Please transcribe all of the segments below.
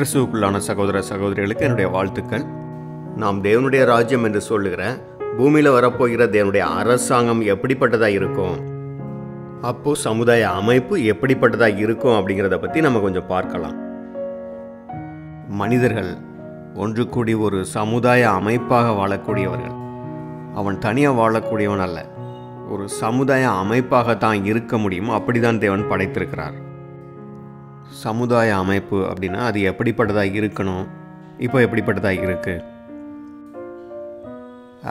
கிறிஸ்துவுக்குள்ளான சகோதர சகோதரிகளுக்கு என்னுடைய வாழ்த்துக்கள் நாம் தேவனுடைய ராஜ்யம் என்று சொல்லுகிற பூமியில் வரப்போகிற தேவனுடைய அரசாங்கம் எப்படிப்பட்டதாக இருக்கும் அப்போது சமுதாய அமைப்பு எப்படிப்பட்டதாக இருக்கும் அப்படிங்கிறத பற்றி நம்ம கொஞ்சம் பார்க்கலாம் மனிதர்கள் ஒன்று கூடி ஒரு சமுதாய அமைப்பாக வாழக்கூடியவர்கள் அவன் தனியாக வாழக்கூடியவன் அல்ல ஒரு சமுதாய அமைப்பாக தான் இருக்க முடியும் அப்படி தான் தேவன் படைத்திருக்கிறார் சமுதாய அமைப்பு அப்படின்னா அது எப்படிப்பட்டதாக இருக்கணும் இப்போ எப்படிப்பட்டதாக இருக்குது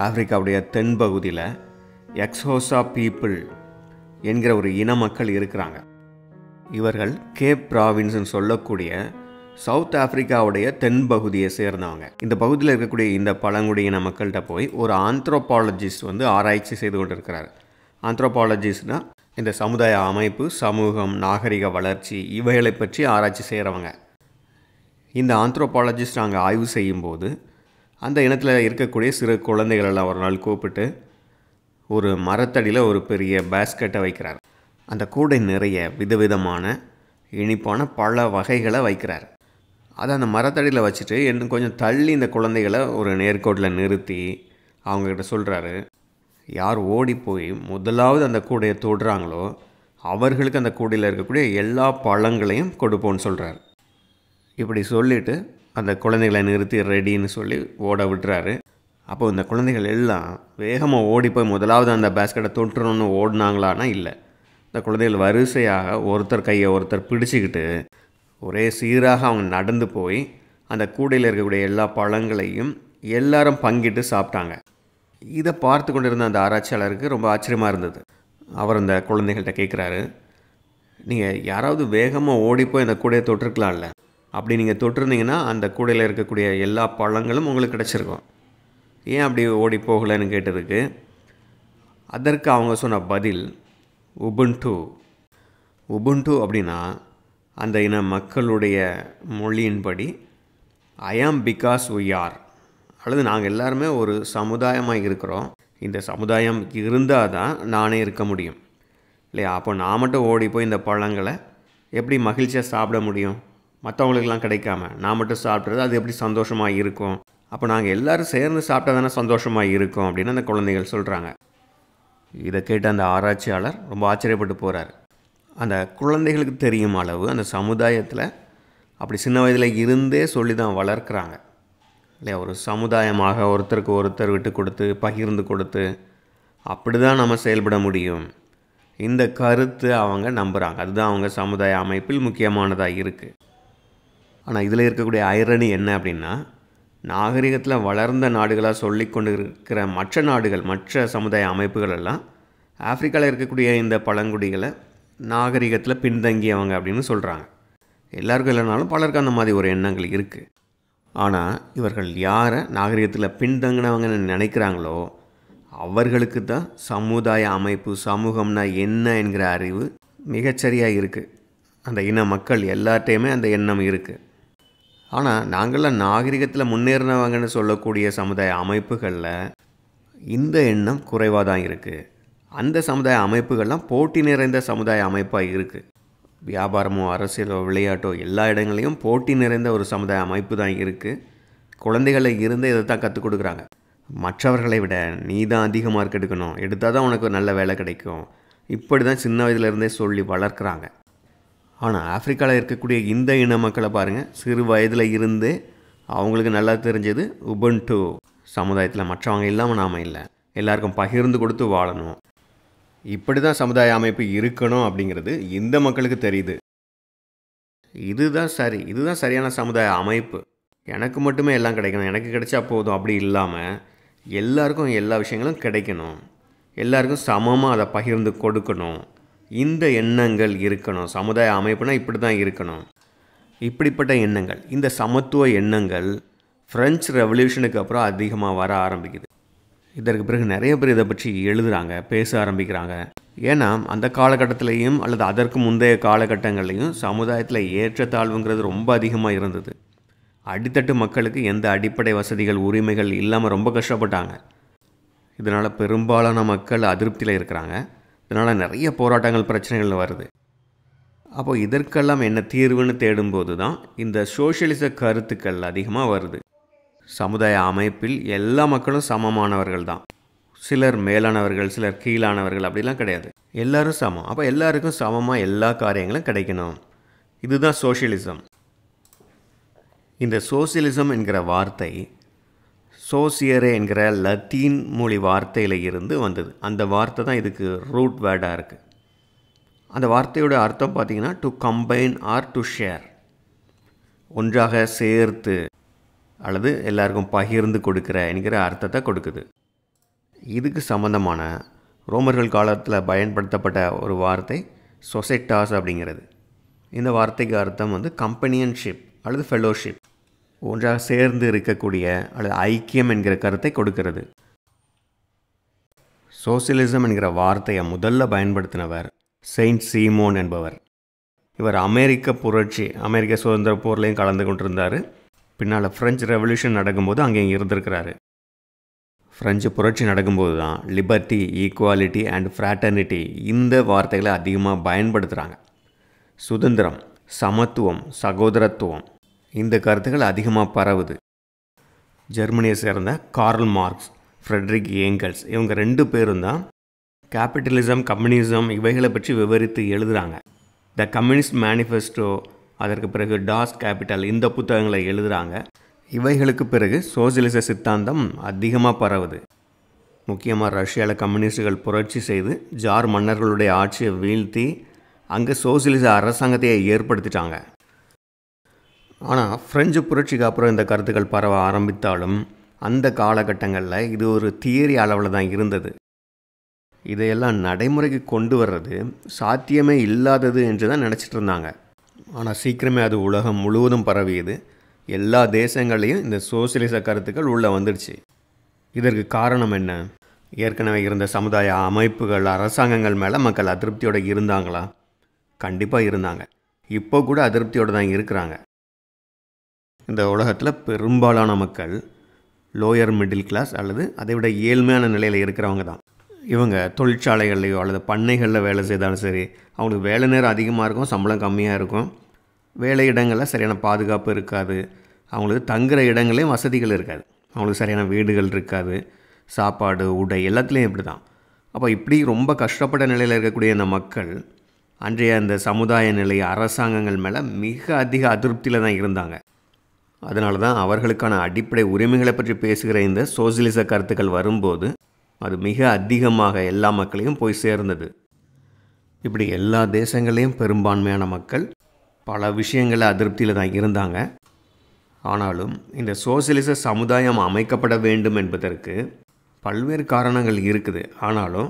ஆப்பிரிக்காவுடைய தென்பகுதியில் எக்ஸோசா பீப்புள் என்கிற ஒரு இன மக்கள் இருக்கிறாங்க இவர்கள் கேப் ப்ராவின்ஸ்னு சொல்லக்கூடிய சவுத் ஆப்பிரிக்காவுடைய தென்பகுதியை சேர்ந்தவங்க இந்த பகுதியில் இருக்கக்கூடிய இந்த பழங்குடி இன மக்கள்கிட்ட போய் ஒரு ஆந்த்ரோபாலஜிஸ்ட் வந்து ஆராய்ச்சி செய்து கொண்டிருக்கிறார் ஆந்த்ரோபாலஜிஸ்ட்னால் இந்த சமுதாய அமைப்பு சமூகம் நாகரிக வளர்ச்சி இவைகளை பற்றி ஆராய்ச்சி செய்கிறவங்க இந்த ஆந்த்ரோபாலஜிஸ்ட் நாங்கள் ஆய்வு செய்யும்போது அந்த இனத்தில் இருக்கக்கூடிய சிறு குழந்தைகளெல்லாம் ஒரு நாள் கூப்பிட்டு ஒரு மரத்தடியில் ஒரு பெரிய பேஸ்கெட்டை வைக்கிறார் அந்த கூடை நிறைய விதவிதமான இனிப்பான பல வகைகளை வைக்கிறார் அதை அந்த மரத்தடியில் வச்சுட்டு இன்னும் கொஞ்சம் தள்ளி இந்த குழந்தைகளை ஒரு நேர்கோட்டில் நிறுத்தி அவங்கக்கிட்ட சொல்கிறாரு யார் ஓடி போய் முதலாவது அந்த கூடையை தொடுறாங்களோ அவர்களுக்கு அந்த கூடையில் இருக்கக்கூடிய எல்லா பழங்களையும் கொடுப்போம்னு சொல்கிறார் இப்படி சொல்லிவிட்டு அந்த குழந்தைகளை நிறுத்தி ரெடின்னு சொல்லி ஓட விட்டுறாரு அப்போது இந்த குழந்தைகள் எல்லாம் வேகமாக ஓடி போய் முதலாவது அந்த பேஸ்கெட்டை தொட்டுறணும்னு ஓடினாங்களான்னா இல்லை இந்த குழந்தைகள் வரிசையாக ஒருத்தர் கையை ஒருத்தர் பிடிச்சிக்கிட்டு ஒரே சீராக அவங்க நடந்து போய் அந்த கூடையில் இருக்கக்கூடிய எல்லா பழங்களையும் எல்லாரும் பங்கிட்டு சாப்பிட்டாங்க இதை பார்த்து கொண்டிருந்த அந்த ஆராய்ச்சியாளருக்கு ரொம்ப ஆச்சரியமாக இருந்தது அவர் அந்த குழந்தைகள்கிட்ட கேட்குறாரு நீங்கள் யாராவது வேகமாக ஓடிப்போய் அந்த கூடையை தொட்டிருக்கலாம்ல அப்படி நீங்கள் தொட்டிருந்தீங்கன்னா அந்த கூடையில் இருக்கக்கூடிய எல்லா பழங்களும் உங்களுக்கு கிடச்சிருக்கும் ஏன் அப்படி ஓடி போகலைன்னு கேட்டதுக்கு அதற்கு அவங்க சொன்ன பதில் உபுண்டு உபுண்டு அப்படின்னா அந்த இன மக்களுடைய மொழியின்படி ஐ ஆம் பிகாஸ் உயார் அல்லது நாங்கள் எல்லாருமே ஒரு சமுதாயமாக இருக்கிறோம் இந்த சமுதாயம் இருந்தால் தான் நானே இருக்க முடியும் இல்லையா அப்போ நான் மட்டும் ஓடி போய் இந்த பழங்களை எப்படி மகிழ்ச்சியாக சாப்பிட முடியும் மற்றவங்களுக்கெல்லாம் கிடைக்காம நான் மட்டும் சாப்பிட்றது அது எப்படி சந்தோஷமாக இருக்கும் அப்போ நாங்கள் எல்லோரும் சேர்ந்து சாப்பிட்டா தானே சந்தோஷமாக இருக்கும் அப்படின்னு அந்த குழந்தைகள் சொல்கிறாங்க இதை கேட்ட அந்த ஆராய்ச்சியாளர் ரொம்ப ஆச்சரியப்பட்டு போகிறார் அந்த குழந்தைகளுக்கு தெரியும் அளவு அந்த சமுதாயத்தில் அப்படி சின்ன வயதில் இருந்தே சொல்லி தான் வளர்க்குறாங்க இல்லை ஒரு சமுதாயமாக ஒருத்தருக்கு ஒருத்தர் விட்டு கொடுத்து பகிர்ந்து கொடுத்து அப்படி தான் நம்ம செயல்பட முடியும் இந்த கருத்து அவங்க நம்புகிறாங்க அதுதான் அவங்க சமுதாய அமைப்பில் முக்கியமானதாக இருக்குது ஆனால் இதில் இருக்கக்கூடிய ஐரணி என்ன அப்படின்னா நாகரிகத்தில் வளர்ந்த நாடுகளாக சொல்லி கொண்டு இருக்கிற மற்ற நாடுகள் மற்ற சமுதாய அமைப்புகள் எல்லாம் ஆப்பிரிக்காவில் இருக்கக்கூடிய இந்த பழங்குடிகளை நாகரிகத்தில் பின்தங்கியவங்க அப்படின்னு சொல்கிறாங்க எல்லாருக்கும் இல்லைனாலும் பலருக்கு அந்த மாதிரி ஒரு எண்ணங்கள் இருக்குது ஆனால் இவர்கள் யாரை நாகரிகத்தில் பின்தங்கினவங்கன்னு நினைக்கிறாங்களோ அவர்களுக்கு தான் சமுதாய அமைப்பு சமூகம்னா என்ன என்கிற அறிவு மிகச்சரியாக இருக்குது அந்த இன மக்கள் எல்லாத்தையுமே அந்த எண்ணம் இருக்குது ஆனால் நாங்கள்லாம் நாகரிகத்தில் முன்னேறினவங்கன்னு சொல்லக்கூடிய சமுதாய அமைப்புகளில் இந்த எண்ணம் குறைவாக தான் இருக்குது அந்த சமுதாய அமைப்புகள்லாம் போட்டி நிறைந்த சமுதாய அமைப்பாக இருக்குது வியாபாரமோ அரசியலோ விளையாட்டோ எல்லா இடங்களையும் போட்டி நிறைந்த ஒரு சமுதாய அமைப்பு தான் இருக்குது குழந்தைகளை இருந்து இதை தான் கற்றுக் கொடுக்குறாங்க மற்றவர்களை விட நீ தான் அதிக மார்க் எடுக்கணும் எடுத்தால் தான் உனக்கு நல்ல வேலை கிடைக்கும் இப்படி தான் சின்ன வயதுலேருந்தே சொல்லி வளர்க்குறாங்க ஆனால் ஆஃப்ரிக்காவில் இருக்கக்கூடிய இந்த இன மக்களை பாருங்கள் சிறு வயதில் இருந்தே அவங்களுக்கு நல்லா தெரிஞ்சது உபன்டு சமுதாயத்தில் மற்றவங்க இல்லாமல் நாம் இல்லை எல்லாருக்கும் பகிர்ந்து கொடுத்து வாழணும் இப்படி தான் சமுதாய அமைப்பு இருக்கணும் அப்படிங்கிறது இந்த மக்களுக்கு தெரியுது இதுதான் சரி இதுதான் சரியான சமுதாய அமைப்பு எனக்கு மட்டுமே எல்லாம் கிடைக்கணும் எனக்கு கிடைச்சா போதும் அப்படி இல்லாமல் எல்லாருக்கும் எல்லா விஷயங்களும் கிடைக்கணும் எல்லாருக்கும் சமமாக அதை பகிர்ந்து கொடுக்கணும் இந்த எண்ணங்கள் இருக்கணும் சமுதாய அமைப்புனா இப்படி தான் இருக்கணும் இப்படிப்பட்ட எண்ணங்கள் இந்த சமத்துவ எண்ணங்கள் ஃப்ரெஞ்சு ரெவல்யூஷனுக்கு அப்புறம் அதிகமாக வர ஆரம்பிக்குது இதற்கு பிறகு நிறைய பேர் இதை பற்றி எழுதுகிறாங்க பேச ஆரம்பிக்கிறாங்க ஏன்னா அந்த காலகட்டத்திலையும் அல்லது அதற்கு முந்தைய காலகட்டங்கள்லையும் சமுதாயத்தில் ஏற்றத்தாழ்வுங்கிறது ரொம்ப அதிகமாக இருந்தது அடித்தட்டு மக்களுக்கு எந்த அடிப்படை வசதிகள் உரிமைகள் இல்லாமல் ரொம்ப கஷ்டப்பட்டாங்க இதனால் பெரும்பாலான மக்கள் அதிருப்தியில் இருக்கிறாங்க இதனால் நிறைய போராட்டங்கள் பிரச்சனைகள் வருது அப்போது இதற்கெல்லாம் என்ன தீர்வுன்னு தேடும்போது தான் இந்த சோஷியலிச கருத்துக்கள் அதிகமாக வருது சமுதாய அமைப்பில் எல்லா மக்களும் சமமானவர்கள் தான் சிலர் மேலானவர்கள் சிலர் கீழானவர்கள் அப்படிலாம் கிடையாது எல்லோரும் சமம் அப்போ எல்லாருக்கும் சமமாக எல்லா காரியங்களும் கிடைக்கணும் இதுதான் சோஷியலிசம் இந்த சோசியலிசம் என்கிற வார்த்தை சோசியரே என்கிற லத்தீன் மொழி வார்த்தையில் இருந்து வந்தது அந்த வார்த்தை தான் இதுக்கு ரூட் வேர்டாக இருக்குது அந்த வார்த்தையோட அர்த்தம் பார்த்திங்கன்னா to combine or to share ஒன்றாக சேர்த்து அல்லது எல்லாருக்கும் பகிர்ந்து கொடுக்குற என்கிற அர்த்தத்தை கொடுக்குது இதுக்கு சம்மந்தமான ரோமர்கள் காலத்தில் பயன்படுத்தப்பட்ட ஒரு வார்த்தை சொசைட்டாஸ் அப்படிங்கிறது இந்த வார்த்தைக்கு அர்த்தம் வந்து கம்பெனியன்ஷிப் அல்லது ஃபெலோஷிப் ஒன்றாக சேர்ந்து இருக்கக்கூடிய அல்லது ஐக்கியம் என்கிற கருத்தை கொடுக்கிறது சோசியலிசம் என்கிற வார்த்தையை முதல்ல பயன்படுத்தினவர் செயின்ட் சீமோன் என்பவர் இவர் அமெரிக்க புரட்சி அமெரிக்க சுதந்திர போர்லேயும் கலந்து கொண்டிருந்தார் பின்னால் ஃப்ரெஞ்சு ரெவல்யூஷன் நடக்கும்போது அங்கே இருந்திருக்கிறாரு ஃப்ரெஞ்சு புரட்சி நடக்கும்போது தான் லிபர்ட்டி ஈக்குவாலிட்டி அண்ட் ஃப்ராட்டர்னிட்டி இந்த வார்த்தைகளை அதிகமாக பயன்படுத்துகிறாங்க சுதந்திரம் சமத்துவம் சகோதரத்துவம் இந்த கருத்துக்கள் அதிகமாக பரவுது ஜெர்மனியை சேர்ந்த கார்ல் மார்க்ஸ் ஃப்ரெட்ரிக் ஏங்கல்ஸ் இவங்க ரெண்டு பேரும் தான் கேபிட்டலிசம் கம்யூனிசம் இவைகளை பற்றி விவரித்து எழுதுகிறாங்க த கம்யூனிஸ்ட் மேனிஃபெஸ்டோ அதற்கு பிறகு டாஸ் கேபிட்டல் இந்த புத்தகங்களை எழுதுகிறாங்க இவைகளுக்கு பிறகு சோசியலிச சித்தாந்தம் அதிகமாக பரவுது முக்கியமாக ரஷ்யாவில் கம்யூனிஸ்டுகள் புரட்சி செய்து ஜார் மன்னர்களுடைய ஆட்சியை வீழ்த்தி அங்கே சோசியலிச அரசாங்கத்தையே ஏற்படுத்திட்டாங்க ஆனால் ஃப்ரெஞ்சு புரட்சிக்கு அப்புறம் இந்த கருத்துக்கள் பரவ ஆரம்பித்தாலும் அந்த காலகட்டங்களில் இது ஒரு தியரி அளவில் தான் இருந்தது இதையெல்லாம் நடைமுறைக்கு கொண்டு வர்றது சாத்தியமே இல்லாதது என்று தான் நினச்சிட்டு இருந்தாங்க ஆனால் சீக்கிரமே அது உலகம் முழுவதும் பரவியது எல்லா தேசங்களையும் இந்த சோசியலிச கருத்துக்கள் உள்ளே வந்துடுச்சு இதற்கு காரணம் என்ன ஏற்கனவே இருந்த சமுதாய அமைப்புகள் அரசாங்கங்கள் மேலே மக்கள் அதிருப்தியோடு இருந்தாங்களா கண்டிப்பாக இருந்தாங்க இப்போ கூட அதிருப்தியோடு தான் இருக்கிறாங்க இந்த உலகத்தில் பெரும்பாலான மக்கள் லோயர் மிடில் கிளாஸ் அல்லது அதை விட ஏழ்மையான நிலையில் இருக்கிறவங்க தான் இவங்க தொழிற்சாலைகள்லையோ அல்லது பண்ணைகளில் வேலை செய்தாலும் சரி அவங்களுக்கு வேலை நேரம் அதிகமாக இருக்கும் சம்பளம் கம்மியாக இருக்கும் வேலை இடங்களில் சரியான பாதுகாப்பு இருக்காது அவங்களுக்கு தங்குற இடங்களையும் வசதிகள் இருக்காது அவங்களுக்கு சரியான வீடுகள் இருக்காது சாப்பாடு உடை எல்லாத்துலேயும் இப்படி தான் அப்போ இப்படி ரொம்ப கஷ்டப்பட்ட நிலையில் இருக்கக்கூடிய இந்த மக்கள் அன்றைய அந்த சமுதாய நிலை அரசாங்கங்கள் மேலே மிக அதிக அதிருப்தியில் தான் இருந்தாங்க அதனால தான் அவர்களுக்கான அடிப்படை உரிமைகளை பற்றி பேசுகிற இந்த சோசியலிச கருத்துக்கள் வரும்போது அது மிக அதிகமாக எல்லா மக்களையும் போய் சேர்ந்தது இப்படி எல்லா தேசங்களையும் பெரும்பான்மையான மக்கள் பல விஷயங்களை அதிருப்தியில் தான் இருந்தாங்க ஆனாலும் இந்த சோசியலிச சமுதாயம் அமைக்கப்பட வேண்டும் என்பதற்கு பல்வேறு காரணங்கள் இருக்குது ஆனாலும்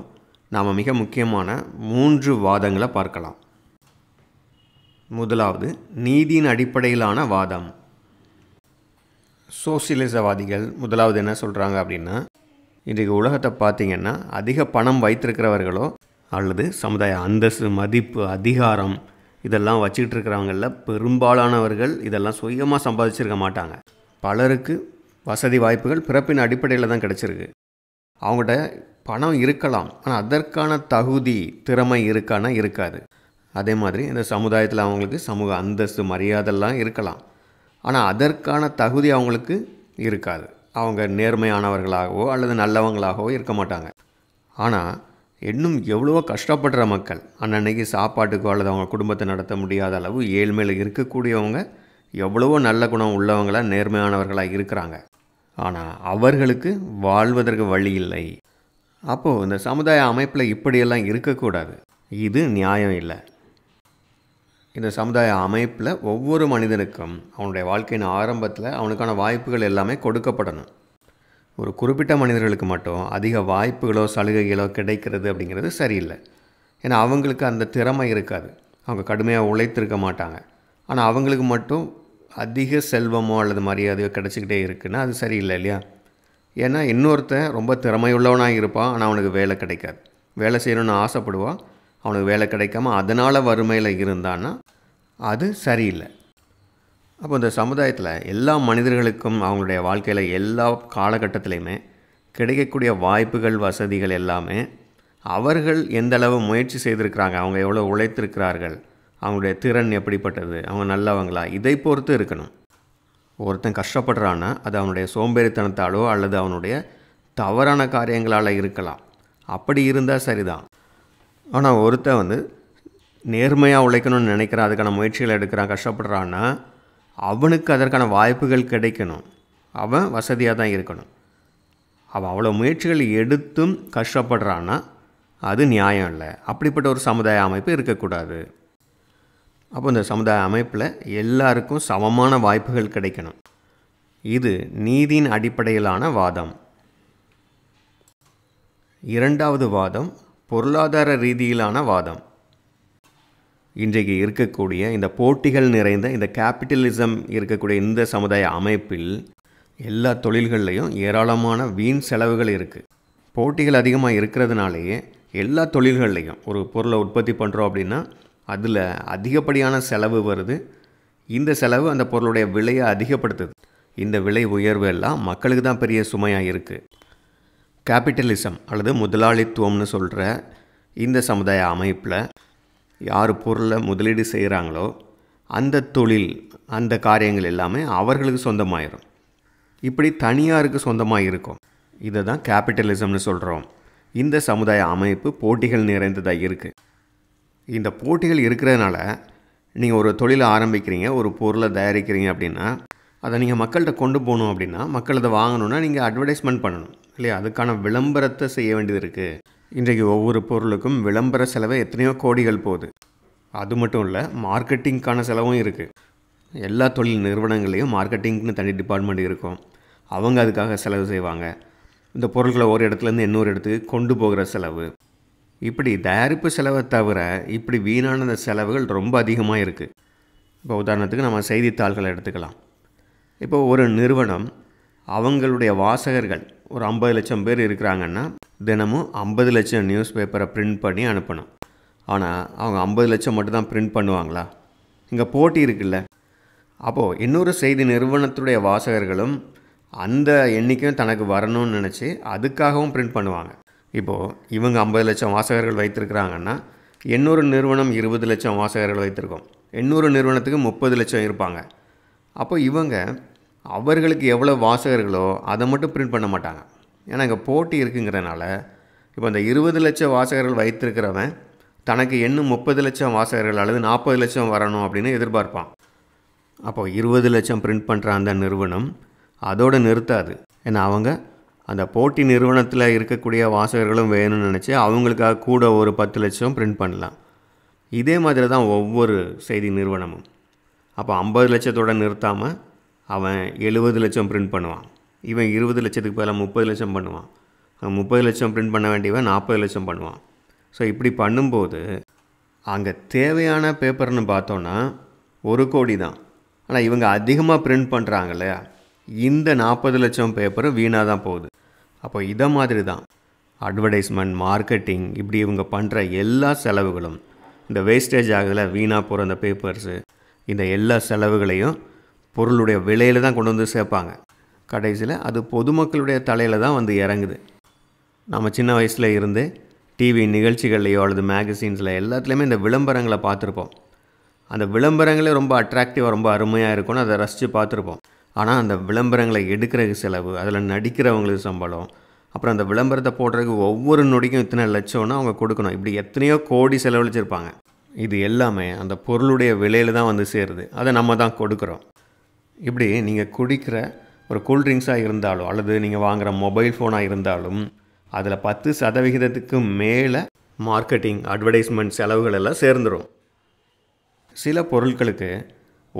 நாம் மிக முக்கியமான மூன்று வாதங்களை பார்க்கலாம் முதலாவது நீதியின் அடிப்படையிலான வாதம் சோசியலிசவாதிகள் முதலாவது என்ன சொல்கிறாங்க அப்படின்னா இன்றைக்கு உலகத்தை பார்த்திங்கன்னா அதிக பணம் வைத்திருக்கிறவர்களோ அல்லது சமுதாய அந்தஸ்து மதிப்பு அதிகாரம் இதெல்லாம் வச்சுக்கிட்டு இருக்கிறவங்களில் பெரும்பாலானவர்கள் இதெல்லாம் சுயமாக சம்பாதிச்சிருக்க மாட்டாங்க பலருக்கு வசதி வாய்ப்புகள் பிறப்பின் அடிப்படையில் தான் கிடச்சிருக்கு அவங்கள்ட்ட பணம் இருக்கலாம் ஆனால் அதற்கான தகுதி திறமை இருக்கானா இருக்காது அதே மாதிரி இந்த சமுதாயத்தில் அவங்களுக்கு சமூக அந்தஸ்து மரியாதைலாம் இருக்கலாம் ஆனால் அதற்கான தகுதி அவங்களுக்கு இருக்காது அவங்க நேர்மையானவர்களாகவோ அல்லது நல்லவங்களாகவோ இருக்க மாட்டாங்க ஆனால் இன்னும் எவ்வளவோ கஷ்டப்படுற மக்கள் அன்னன்னைக்கு சாப்பாட்டுக்கோ அல்லது அவங்க குடும்பத்தை நடத்த முடியாத அளவு ஏழ்மையில் இருக்கக்கூடியவங்க எவ்வளவோ நல்ல குணம் உள்ளவங்களாக நேர்மையானவர்களாக இருக்கிறாங்க ஆனால் அவர்களுக்கு வாழ்வதற்கு வழி இல்லை அப்போது இந்த சமுதாய அமைப்பில் இப்படியெல்லாம் இருக்கக்கூடாது இது நியாயம் இல்லை இந்த சமுதாய அமைப்பில் ஒவ்வொரு மனிதனுக்கும் அவனுடைய வாழ்க்கையின் ஆரம்பத்தில் அவனுக்கான வாய்ப்புகள் எல்லாமே கொடுக்கப்படணும் ஒரு குறிப்பிட்ட மனிதர்களுக்கு மட்டும் அதிக வாய்ப்புகளோ சலுகைகளோ கிடைக்கிறது அப்படிங்கிறது சரியில்லை ஏன்னா அவங்களுக்கு அந்த திறமை இருக்காது அவங்க கடுமையாக உழைத்திருக்க மாட்டாங்க ஆனால் அவங்களுக்கு மட்டும் அதிக செல்வமோ அல்லது மரியாதையோ கிடச்சிக்கிட்டே இருக்குன்னா அது சரியில்லை இல்லையா ஏன்னா இன்னொருத்தன் ரொம்ப திறமையுள்ளவனாக இருப்பான் ஆனால் அவனுக்கு வேலை கிடைக்காது வேலை செய்யணும்னு ஆசைப்படுவான் அவனுக்கு வேலை கிடைக்காம அதனால் வறுமையில் இருந்தான்னா அது சரியில்லை அப்போ இந்த சமுதாயத்தில் எல்லா மனிதர்களுக்கும் அவங்களுடைய வாழ்க்கையில் எல்லா காலகட்டத்திலையுமே கிடைக்கக்கூடிய வாய்ப்புகள் வசதிகள் எல்லாமே அவர்கள் எந்த அளவு முயற்சி செய்திருக்கிறாங்க அவங்க எவ்வளோ உழைத்திருக்கிறார்கள் அவங்களுடைய திறன் எப்படிப்பட்டது அவங்க நல்லவங்களா இதை பொறுத்து இருக்கணும் ஒருத்தன் கஷ்டப்படுறான்னா அது அவனுடைய சோம்பேறித்தனத்தாலோ அல்லது அவனுடைய தவறான காரியங்களால் இருக்கலாம் அப்படி இருந்தால் சரிதான் ஆனால் ஒருத்தன் வந்து நேர்மையாக உழைக்கணும்னு நினைக்கிறான் அதுக்கான முயற்சிகளை எடுக்கிறான் கஷ்டப்படுறான்னா அவனுக்கு அதற்கான வாய்ப்புகள் கிடைக்கணும் அவன் வசதியாக தான் இருக்கணும் அவன் அவ்வளோ முயற்சிகள் எடுத்தும் கஷ்டப்படுறான்னா அது நியாயம் இல்லை அப்படிப்பட்ட ஒரு சமுதாய அமைப்பு இருக்கக்கூடாது அப்போ இந்த சமுதாய அமைப்பில் எல்லாருக்கும் சமமான வாய்ப்புகள் கிடைக்கணும் இது நீதியின் அடிப்படையிலான வாதம் இரண்டாவது வாதம் பொருளாதார ரீதியிலான வாதம் இன்றைக்கு இருக்கக்கூடிய இந்த போட்டிகள் நிறைந்த இந்த கேபிட்டலிசம் இருக்கக்கூடிய இந்த சமுதாய அமைப்பில் எல்லா தொழில்கள்லேயும் ஏராளமான வீண் செலவுகள் இருக்குது போட்டிகள் அதிகமாக இருக்கிறதுனாலேயே எல்லா தொழில்கள்லேயும் ஒரு பொருளை உற்பத்தி பண்ணுறோம் அப்படின்னா அதில் அதிகப்படியான செலவு வருது இந்த செலவு அந்த பொருளுடைய விலையை அதிகப்படுத்துது இந்த விலை உயர்வு எல்லாம் மக்களுக்கு தான் பெரிய சுமையாக இருக்குது கேபிட்டலிசம் அல்லது முதலாளித்துவம்னு சொல்கிற இந்த சமுதாய அமைப்பில் யார் பொருளை முதலீடு செய்கிறாங்களோ அந்த தொழில் அந்த காரியங்கள் எல்லாமே அவர்களுக்கு சொந்தமாயிரும் இப்படி தனியாருக்கு சொந்தமாக இருக்கும் இதை தான் கேபிட்டலிசம்னு சொல்கிறோம் இந்த சமுதாய அமைப்பு போட்டிகள் நிறைந்ததாக இருக்குது இந்த போட்டிகள் இருக்கிறதுனால நீங்கள் ஒரு தொழிலை ஆரம்பிக்கிறீங்க ஒரு பொருளை தயாரிக்கிறீங்க அப்படின்னா அதை நீங்கள் மக்கள்கிட்ட கொண்டு போகணும் அப்படின்னா மக்கள் அதை வாங்கணுன்னா நீங்கள் அட்வர்டைஸ்மெண்ட் பண்ணணும் இல்லையா அதுக்கான விளம்பரத்தை செய்ய வேண்டியது இருக்குது இன்றைக்கு ஒவ்வொரு பொருளுக்கும் விளம்பர செலவு எத்தனையோ கோடிகள் போகுது அது மட்டும் இல்லை மார்க்கெட்டிங்க்கான செலவும் இருக்குது எல்லா தொழில் நிறுவனங்களையும் மார்க்கெட்டிங்னு தனி டிபார்ட்மெண்ட் இருக்கும் அவங்க அதுக்காக செலவு செய்வாங்க இந்த பொருட்களை ஒரு இடத்துலேருந்து இன்னொரு இடத்துக்கு கொண்டு போகிற செலவு இப்படி தயாரிப்பு செலவை தவிர இப்படி வீணான செலவுகள் ரொம்ப அதிகமாக இருக்குது இப்போ உதாரணத்துக்கு நம்ம செய்தித்தாள்களை எடுத்துக்கலாம் இப்போ ஒரு நிறுவனம் அவங்களுடைய வாசகர்கள் ஒரு ஐம்பது லட்சம் பேர் இருக்கிறாங்கன்னா தினமும் ஐம்பது லட்சம் நியூஸ் பேப்பரை பிரிண்ட் பண்ணி அனுப்பணும் ஆனால் அவங்க ஐம்பது லட்சம் மட்டும்தான் பிரிண்ட் பண்ணுவாங்களா இங்கே போட்டி இருக்குல்ல அப்போது இன்னொரு செய்தி நிறுவனத்துடைய வாசகர்களும் அந்த எண்ணிக்கையும் தனக்கு வரணும்னு நினச்சி அதுக்காகவும் பிரிண்ட் பண்ணுவாங்க இப்போது இவங்க ஐம்பது லட்சம் வாசகர்கள் வைத்திருக்கிறாங்கன்னா இன்னொரு நிறுவனம் இருபது லட்சம் வாசகர்கள் வைத்திருக்கோம் இன்னொரு நிறுவனத்துக்கு முப்பது லட்சம் இருப்பாங்க அப்போ இவங்க அவர்களுக்கு எவ்வளோ வாசகர்களோ அதை மட்டும் பிரிண்ட் பண்ண மாட்டாங்க ஏன்னா இங்கே போட்டி இருக்குங்கிறனால இப்போ அந்த இருபது லட்சம் வாசகர்கள் வைத்திருக்கிறவன் தனக்கு இன்னும் முப்பது லட்சம் வாசகர்கள் அல்லது நாற்பது லட்சம் வரணும் அப்படின்னு எதிர்பார்ப்பான் அப்போ இருபது லட்சம் பிரிண்ட் பண்ணுற அந்த நிறுவனம் அதோடு நிறுத்தாது ஏன்னா அவங்க அந்த போட்டி நிறுவனத்தில் இருக்கக்கூடிய வாசகர்களும் வேணும்னு நினச்சி அவங்களுக்காக கூட ஒரு பத்து லட்சம் பிரிண்ட் பண்ணலாம் இதே மாதிரி தான் ஒவ்வொரு செய்தி நிறுவனமும் அப்போ ஐம்பது லட்சத்தோடு நிறுத்தாமல் அவன் எழுபது லட்சம் பிரிண்ட் பண்ணுவான் இவன் இருபது லட்சத்துக்கு பதிலாக முப்பது லட்சம் பண்ணுவான் முப்பது லட்சம் பிரிண்ட் பண்ண வேண்டியவன் நாற்பது லட்சம் பண்ணுவான் ஸோ இப்படி பண்ணும்போது அங்கே தேவையான பேப்பர்னு பார்த்தோன்னா ஒரு கோடி தான் ஆனால் இவங்க அதிகமாக பிரிண்ட் பண்ணுறாங்க இல்லையா இந்த நாற்பது லட்சம் பேப்பரும் வீணாக தான் போகுது அப்போ இதை மாதிரி தான் அட்வர்டைஸ்மெண்ட் மார்க்கெட்டிங் இப்படி இவங்க பண்ணுற எல்லா செலவுகளும் இந்த வேஸ்டேஜ் ஆகலை வீணாக போகிற அந்த பேப்பர்ஸு இந்த எல்லா செலவுகளையும் பொருளுடைய விலையில் தான் கொண்டு வந்து சேர்ப்பாங்க கடைசியில் அது பொதுமக்களுடைய தலையில் தான் வந்து இறங்குது நம்ம சின்ன வயசில் இருந்து டிவி நிகழ்ச்சிகள்லையோ அல்லது மேகசின்ஸில் எல்லாத்துலேயுமே இந்த விளம்பரங்களை பார்த்துருப்போம் அந்த விளம்பரங்களே ரொம்ப அட்ராக்டிவாக ரொம்ப அருமையாக இருக்கும்னு அதை ரசித்து பார்த்துருப்போம் ஆனால் அந்த விளம்பரங்களை எடுக்கிறதுக்கு செலவு அதில் நடிக்கிறவங்களுக்கு சம்பளம் அப்புறம் அந்த விளம்பரத்தை போடுறதுக்கு ஒவ்வொரு நொடிக்கும் இத்தனை லட்சம்னா அவங்க கொடுக்கணும் இப்படி எத்தனையோ கோடி செலவழிச்சிருப்பாங்க இது எல்லாமே அந்த பொருளுடைய விலையில் தான் வந்து சேருது அதை நம்ம தான் கொடுக்குறோம் இப்படி நீங்கள் குடிக்கிற ஒரு கூல்ட்ரிங்க்ஸாக இருந்தாலும் அல்லது நீங்கள் வாங்குகிற மொபைல் ஃபோனாக இருந்தாலும் அதில் பத்து சதவிகிதத்துக்கு மேலே மார்க்கெட்டிங் அட்வர்டைஸ்மெண்ட் செலவுகள் எல்லாம் சேர்ந்துடும் சில பொருட்களுக்கு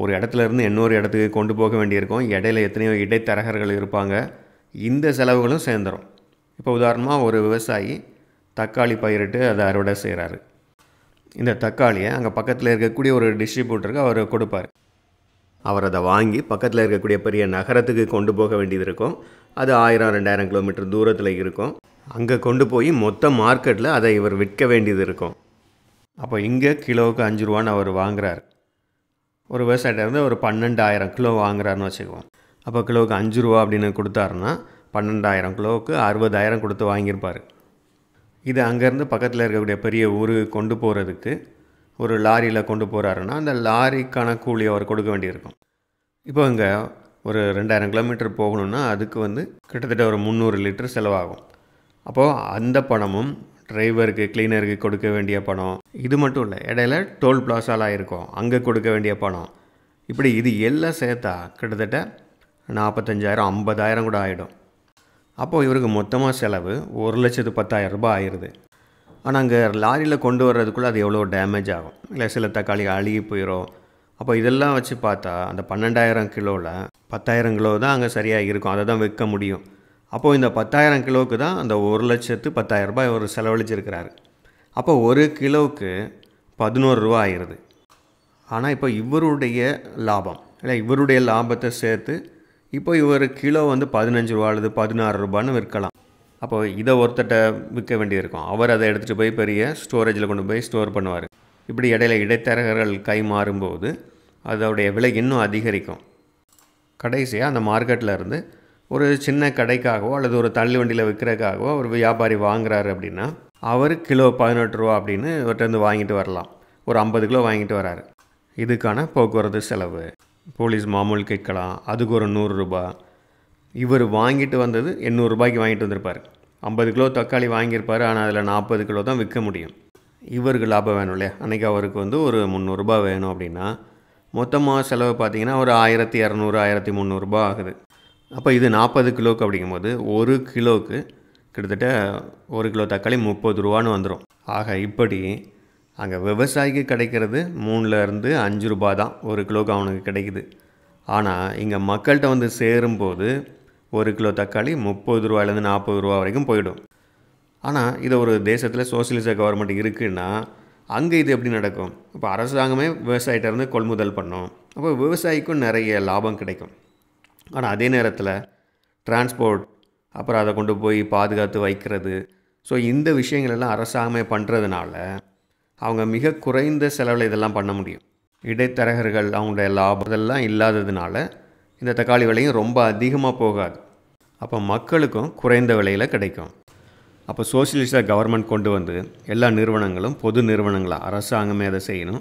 ஒரு இடத்துல இருந்து இன்னொரு இடத்துக்கு கொண்டு போக வேண்டியிருக்கும் இடையில எத்தனையோ இடைத்தரகர்கள் இருப்பாங்க இந்த செலவுகளும் சேர்ந்துடும் இப்போ உதாரணமாக ஒரு விவசாயி தக்காளி பயிரிட்டு அதை அறுவடை செய்கிறாரு இந்த தக்காளியை அங்கே பக்கத்தில் இருக்கக்கூடிய ஒரு டிஸ்ட்ரிபியூட்டருக்கு அவர் கொடுப்பார் அவர் அதை வாங்கி பக்கத்தில் இருக்கக்கூடிய பெரிய நகரத்துக்கு கொண்டு போக வேண்டியது இருக்கும் அது ஆயிரம் ரெண்டாயிரம் கிலோமீட்டர் தூரத்தில் இருக்கும் அங்கே கொண்டு போய் மொத்த மார்க்கெட்டில் அதை இவர் விற்க வேண்டியது இருக்கும் அப்போ இங்கே கிலோவுக்கு அஞ்சு ரூபான்னு அவர் வாங்குறார் ஒரு இருந்து ஒரு பன்னெண்டாயிரம் கிலோ வாங்குறாருன்னு வச்சுக்குவோம் அப்போ கிலோவுக்கு அஞ்சு ரூபா அப்படின்னு கொடுத்தாருன்னா பன்னெண்டாயிரம் கிலோவுக்கு அறுபதாயிரம் கொடுத்து வாங்கியிருப்பார் இது அங்கேருந்து பக்கத்தில் இருக்கக்கூடிய பெரிய ஊருக்கு கொண்டு போகிறதுக்கு ஒரு லாரியில் கொண்டு போகிறாருன்னா அந்த லாரிக்கான கூலி அவர் கொடுக்க வேண்டியிருக்கும் இப்போ இங்கே ஒரு ரெண்டாயிரம் கிலோமீட்டர் போகணுன்னா அதுக்கு வந்து கிட்டத்தட்ட ஒரு முந்நூறு லிட்டர் செலவாகும் அப்போது அந்த பணமும் டிரைவருக்கு கிளீனருக்கு கொடுக்க வேண்டிய பணம் இது மட்டும் இல்லை இடையில டோல் பிளாசாலாம் இருக்கும் அங்கே கொடுக்க வேண்டிய பணம் இப்படி இது எல்லாம் சேர்த்தா கிட்டத்தட்ட நாற்பத்தஞ்சாயிரம் ஐம்பதாயிரம் கூட ஆகிடும் அப்போது இவருக்கு மொத்தமாக செலவு ஒரு லட்சத்து பத்தாயிரம் ரூபாய் ஆயிடுது ஆனால் அங்கே லாரியில் கொண்டு வர்றதுக்குள்ளே அது எவ்வளோ டேமேஜ் ஆகும் இல்லை சில தக்காளி அழுகி போயிடும் அப்போ இதெல்லாம் வச்சு பார்த்தா அந்த பன்னெண்டாயிரம் கிலோவில் பத்தாயிரம் கிலோ தான் அங்கே சரியாக இருக்கும் அதை தான் விற்க முடியும் அப்போது இந்த பத்தாயிரம் கிலோவுக்கு தான் அந்த ஒரு லட்சத்து பத்தாயிரம் ரூபாய் அவர் செலவழிச்சிருக்கிறாரு அப்போ ஒரு கிலோவுக்கு பதினோரு ரூபா ஆயிடுது ஆனால் இப்போ இவருடைய லாபம் இல்லை இவருடைய லாபத்தை சேர்த்து இப்போ இவர் கிலோ வந்து பதினஞ்சு ரூபா அல்லது பதினாறு ரூபான்னு விற்கலாம் அப்போ இதை ஒருத்தட்ட விற்க வேண்டியிருக்கும் அவர் அதை எடுத்துகிட்டு போய் பெரிய ஸ்டோரேஜில் கொண்டு போய் ஸ்டோர் பண்ணுவார் இப்படி இடையில இடைத்தரகர்கள் கை மாறும்போது அதோடைய விலை இன்னும் அதிகரிக்கும் கடைசியாக அந்த மார்க்கெட்டில் இருந்து ஒரு சின்ன கடைக்காகவோ அல்லது ஒரு தள்ளி வண்டியில் விற்கிறக்காகவோ ஒரு வியாபாரி வாங்குறாரு அப்படின்னா அவர் கிலோ பதினெட்டு ரூபா அப்படின்னு இவர்கிட்டருந்து வாங்கிட்டு வரலாம் ஒரு ஐம்பது கிலோ வாங்கிட்டு வராரு இதுக்கான போக்குவரத்து செலவு போலீஸ் மாமூல் கேட்கலாம் அதுக்கு ஒரு நூறுரூபா இவர் வாங்கிட்டு வந்தது எண்ணூறுரூபாய்க்கு வாங்கிட்டு வந்திருப்பார் ஐம்பது கிலோ தக்காளி வாங்கியிருப்பார் ஆனால் அதில் நாற்பது கிலோ தான் விற்க முடியும் இவருக்கு லாபம் வேணும் இல்லையா அன்றைக்கி அவருக்கு வந்து ஒரு முந்நூறுரூபா வேணும் அப்படின்னா மொத்தமாக செலவு பார்த்திங்கன்னா ஒரு ஆயிரத்தி இரநூறு ஆயிரத்தி முந்நூறுரூபா ஆகுது அப்போ இது நாற்பது கிலோவுக்கு அப்படிங்கும்போது ஒரு கிலோவுக்கு கிட்டத்தட்ட ஒரு கிலோ தக்காளி முப்பது ரூபான்னு வந்துடும் ஆக இப்படி அங்கே விவசாயிக்கு கிடைக்கிறது மூணுலேருந்து அஞ்சு ரூபா தான் ஒரு கிலோவுக்கு அவனுக்கு கிடைக்குது ஆனால் இங்கே மக்கள்கிட்ட வந்து சேரும்போது ஒரு கிலோ தக்காளி முப்பது ரூபாயிலேருந்து நாற்பது ரூபா வரைக்கும் போயிடும் ஆனால் இதை ஒரு தேசத்தில் சோசியலிச கவர்மெண்ட் இருக்குன்னா அங்கே இது எப்படி நடக்கும் இப்போ அரசாங்கமே விவசாயிட்டருந்து கொள்முதல் பண்ணும் அப்போ விவசாயிக்கும் நிறைய லாபம் கிடைக்கும் ஆனால் அதே நேரத்தில் டிரான்ஸ்போர்ட் அப்புறம் அதை கொண்டு போய் பாதுகாத்து வைக்கிறது ஸோ இந்த விஷயங்கள் எல்லாம் அரசாங்கமே பண்ணுறதுனால அவங்க மிக குறைந்த செலவில் இதெல்லாம் பண்ண முடியும் இடைத்தரகர்கள் அவங்களுடைய லாபம் இதெல்லாம் இல்லாததுனால இந்த தக்காளி விலையும் ரொம்ப அதிகமாக போகாது அப்போ மக்களுக்கும் குறைந்த விலையில் கிடைக்கும் அப்போ சோசியலிச கவர்மெண்ட் கொண்டு வந்து எல்லா நிறுவனங்களும் பொது நிறுவனங்களாக அரசாங்கமே அதை செய்யணும்